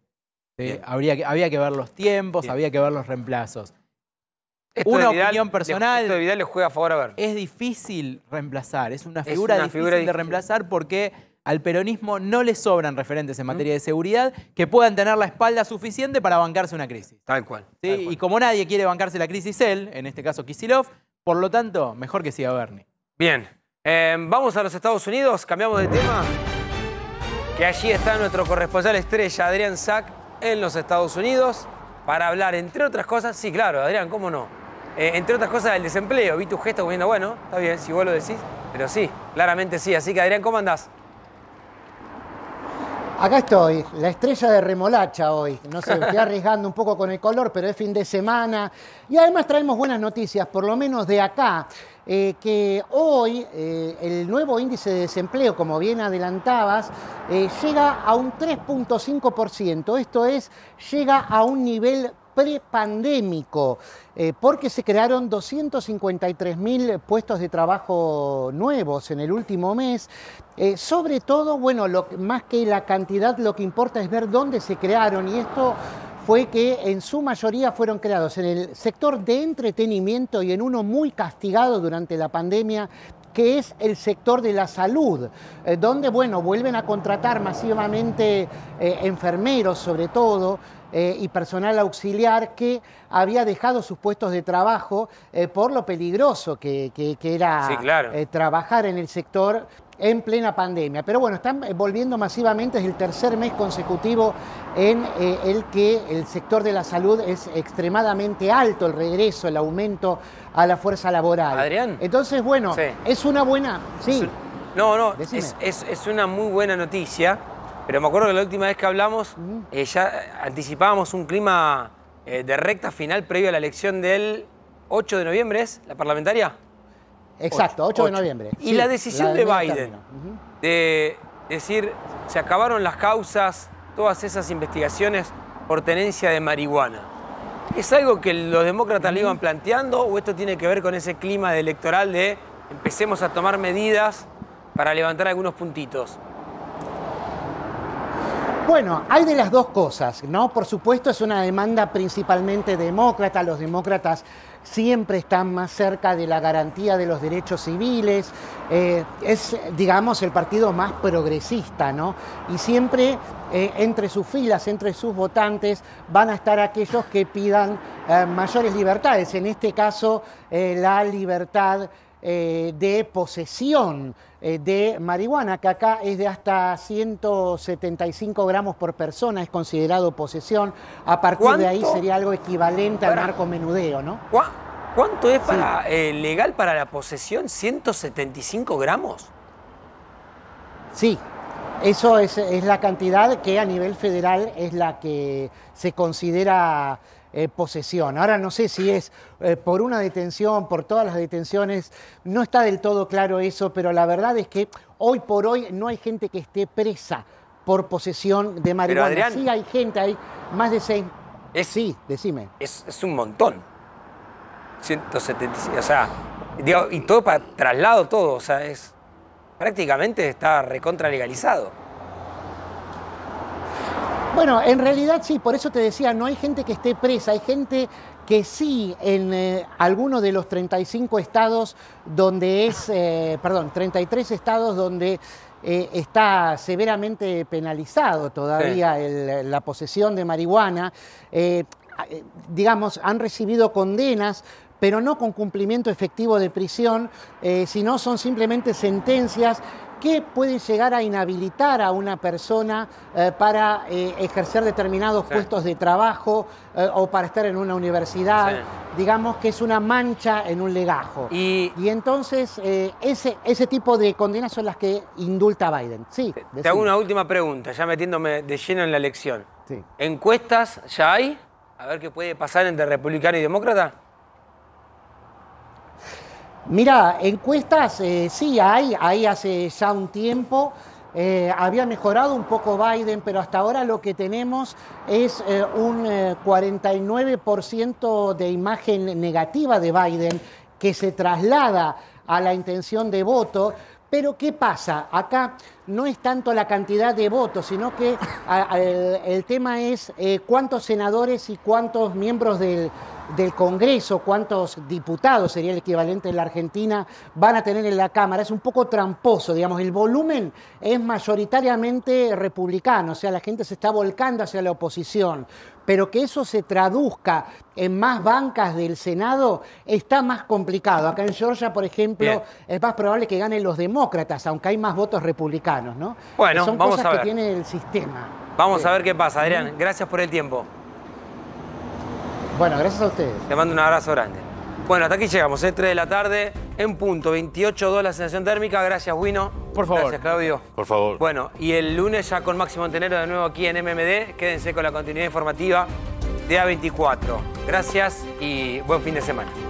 Eh, habría había que ver los tiempos, había que ver los reemplazos una opinión personal. de Vidal le juega a favor a ver. Es difícil reemplazar, es una figura, difícil, de reemplazar porque al peronismo no le sobran referentes en ¿Mm? materia de seguridad que puedan tener la espalda suficiente para bancarse una crisis. Tal cual. Y como nadie quiere bancarse la crisis él, en este caso Kisilov, por lo tanto, mejor que siga Bernie. Bien. Em, vamos a los Estados Unidos, cambiamos de tema. Que allí está nuestro corresponsal estrella, Adrián Sack, en los Estados Unidos, para hablar, entre otras cosas. Sí, claro, Adrián, ¿cómo no? Eh, entre otras cosas, el desempleo. Vi tu gesto como diciendo, bueno, está bien, si vos lo decís. Pero sí, claramente sí. Así que, Adrián, ¿cómo andás? Acá estoy, la estrella de remolacha hoy. No sé, estoy arriesgando un poco con el color, pero es fin de semana. Y además traemos buenas noticias, por lo menos de acá. Eh, que hoy eh, el nuevo índice de desempleo, como bien adelantabas, llega a un 3.5%. Esto es, llega a un nivel prepandémico, pandémico eh, porque se crearon 253.000 puestos de trabajo nuevos en el último mes. Eh, sobre todo, bueno, más que la cantidad, lo que importa es ver dónde se crearon y esto fue que en su mayoría fueron creados en el sector de entretenimiento y en uno muy castigado durante la pandemia, que es el sector de la salud, eh, donde, bueno, vuelven a contratar masivamente enfermeros sobre todo, eh, y personal auxiliar que había dejado sus puestos de trabajo eh, por lo peligroso que, era eh, trabajar en el sector en plena pandemia. Pero bueno, están volviendo masivamente, es el tercer mes consecutivo en el que el sector de la salud es extremadamente alto, el regreso, el aumento a la fuerza laboral. Adrián. Entonces, bueno, es una buena... Sí. No, no, es una muy buena noticia. Pero me acuerdo que la última vez que hablamos eh, ya anticipábamos un clima eh, de recta final previo a la elección del 8 de noviembre, ¿es la parlamentaria? Exacto, 8, de noviembre. Y la decisión de, Biden de decir, se acabaron las causas, todas esas investigaciones por tenencia de marihuana. ¿Es algo que los demócratas le iban planteando o esto tiene que ver con ese clima electoral de empecemos a tomar medidas para levantar algunos puntitos? Bueno, hay de las dos cosas, ¿no? Por supuesto es una demanda principalmente demócrata, los demócratas siempre están más cerca de la garantía de los derechos civiles, eh, es, digamos, el partido más progresista, ¿no? Y siempre eh, entre sus filas, entre sus votantes, van a estar aquellos que pidan eh, mayores libertades, en este caso la libertad eh, de posesión eh, de marihuana, que acá es de hasta 175 gramos por persona, es considerado posesión. A partir de ahí sería algo equivalente al marco menudeo, ¿no? ¿Cuánto es eh, legal para la posesión? ¿175 gramos? Sí, eso es, es la cantidad que a nivel federal es la que se considera eh, posesión. Ahora no sé si es eh, por una detención, por todas las detenciones, no está del todo claro eso, pero la verdad es que hoy por hoy no hay gente que esté presa por posesión de marihuana. Pero sí hay gente, hay más de seis. Es, sí, decime. Es, un montón. 176 o sea, y todo para traslado, todo, o sea, es prácticamente está recontra legalizado. Bueno, en realidad sí, por eso te decía, no hay gente que esté presa, hay gente que sí en eh, algunos de los 35 estados donde es, eh, perdón, 33 estados donde eh, está severamente penalizado todavía la posesión de marihuana, digamos, han recibido condenas pero no con cumplimiento efectivo de prisión, sino son simplemente sentencias ¿Qué puede llegar a inhabilitar a una persona eh, para eh, ejercer determinados puestos de trabajo eh, o para estar en una universidad. Digamos que es una mancha en un legajo. Y, entonces ese, ese tipo de condenas son las que indulta Biden. Sí, te, hago una última pregunta, ya metiéndome de lleno en la elección. ¿Encuestas ya hay? A ver qué puede pasar entre republicano y demócrata. Mira, encuestas, eh, sí, hay, ahí hace ya un tiempo. Eh, había mejorado un poco Biden, pero hasta ahora lo que tenemos es eh, un 49% de imagen negativa de Biden que se traslada a la intención de voto. Pero ¿qué pasa? Acá no es tanto la cantidad de votos, sino que el, tema es cuántos senadores y cuántos miembros del, del Congreso, cuántos diputados sería el equivalente en la Argentina van a tener en la Cámara. Es un poco tramposo, digamos, el volumen es mayoritariamente republicano, o sea, la gente se está volcando hacia la oposición, pero que eso se traduzca en más bancas del Senado está más complicado. Acá en Georgia, por ejemplo, es más probable que ganen los demócratas, aunque hay más votos republicanos, ¿no? Bueno, vamos a ver. que tiene el sistema. Vamos a ver qué pasa, Adrián. Gracias por el tiempo. Bueno, gracias a ustedes. Te mando un abrazo grande. Bueno, hasta aquí llegamos, ¿eh? es 3 de la tarde, en punto, 28 dólares la sensación térmica. Gracias, Wino. Por favor. Gracias, Claudio. Por favor. Bueno, y el lunes ya con Máximo Tenero de nuevo aquí en MMD. Quédense con la continuidad informativa de A24. Gracias y buen fin de semana.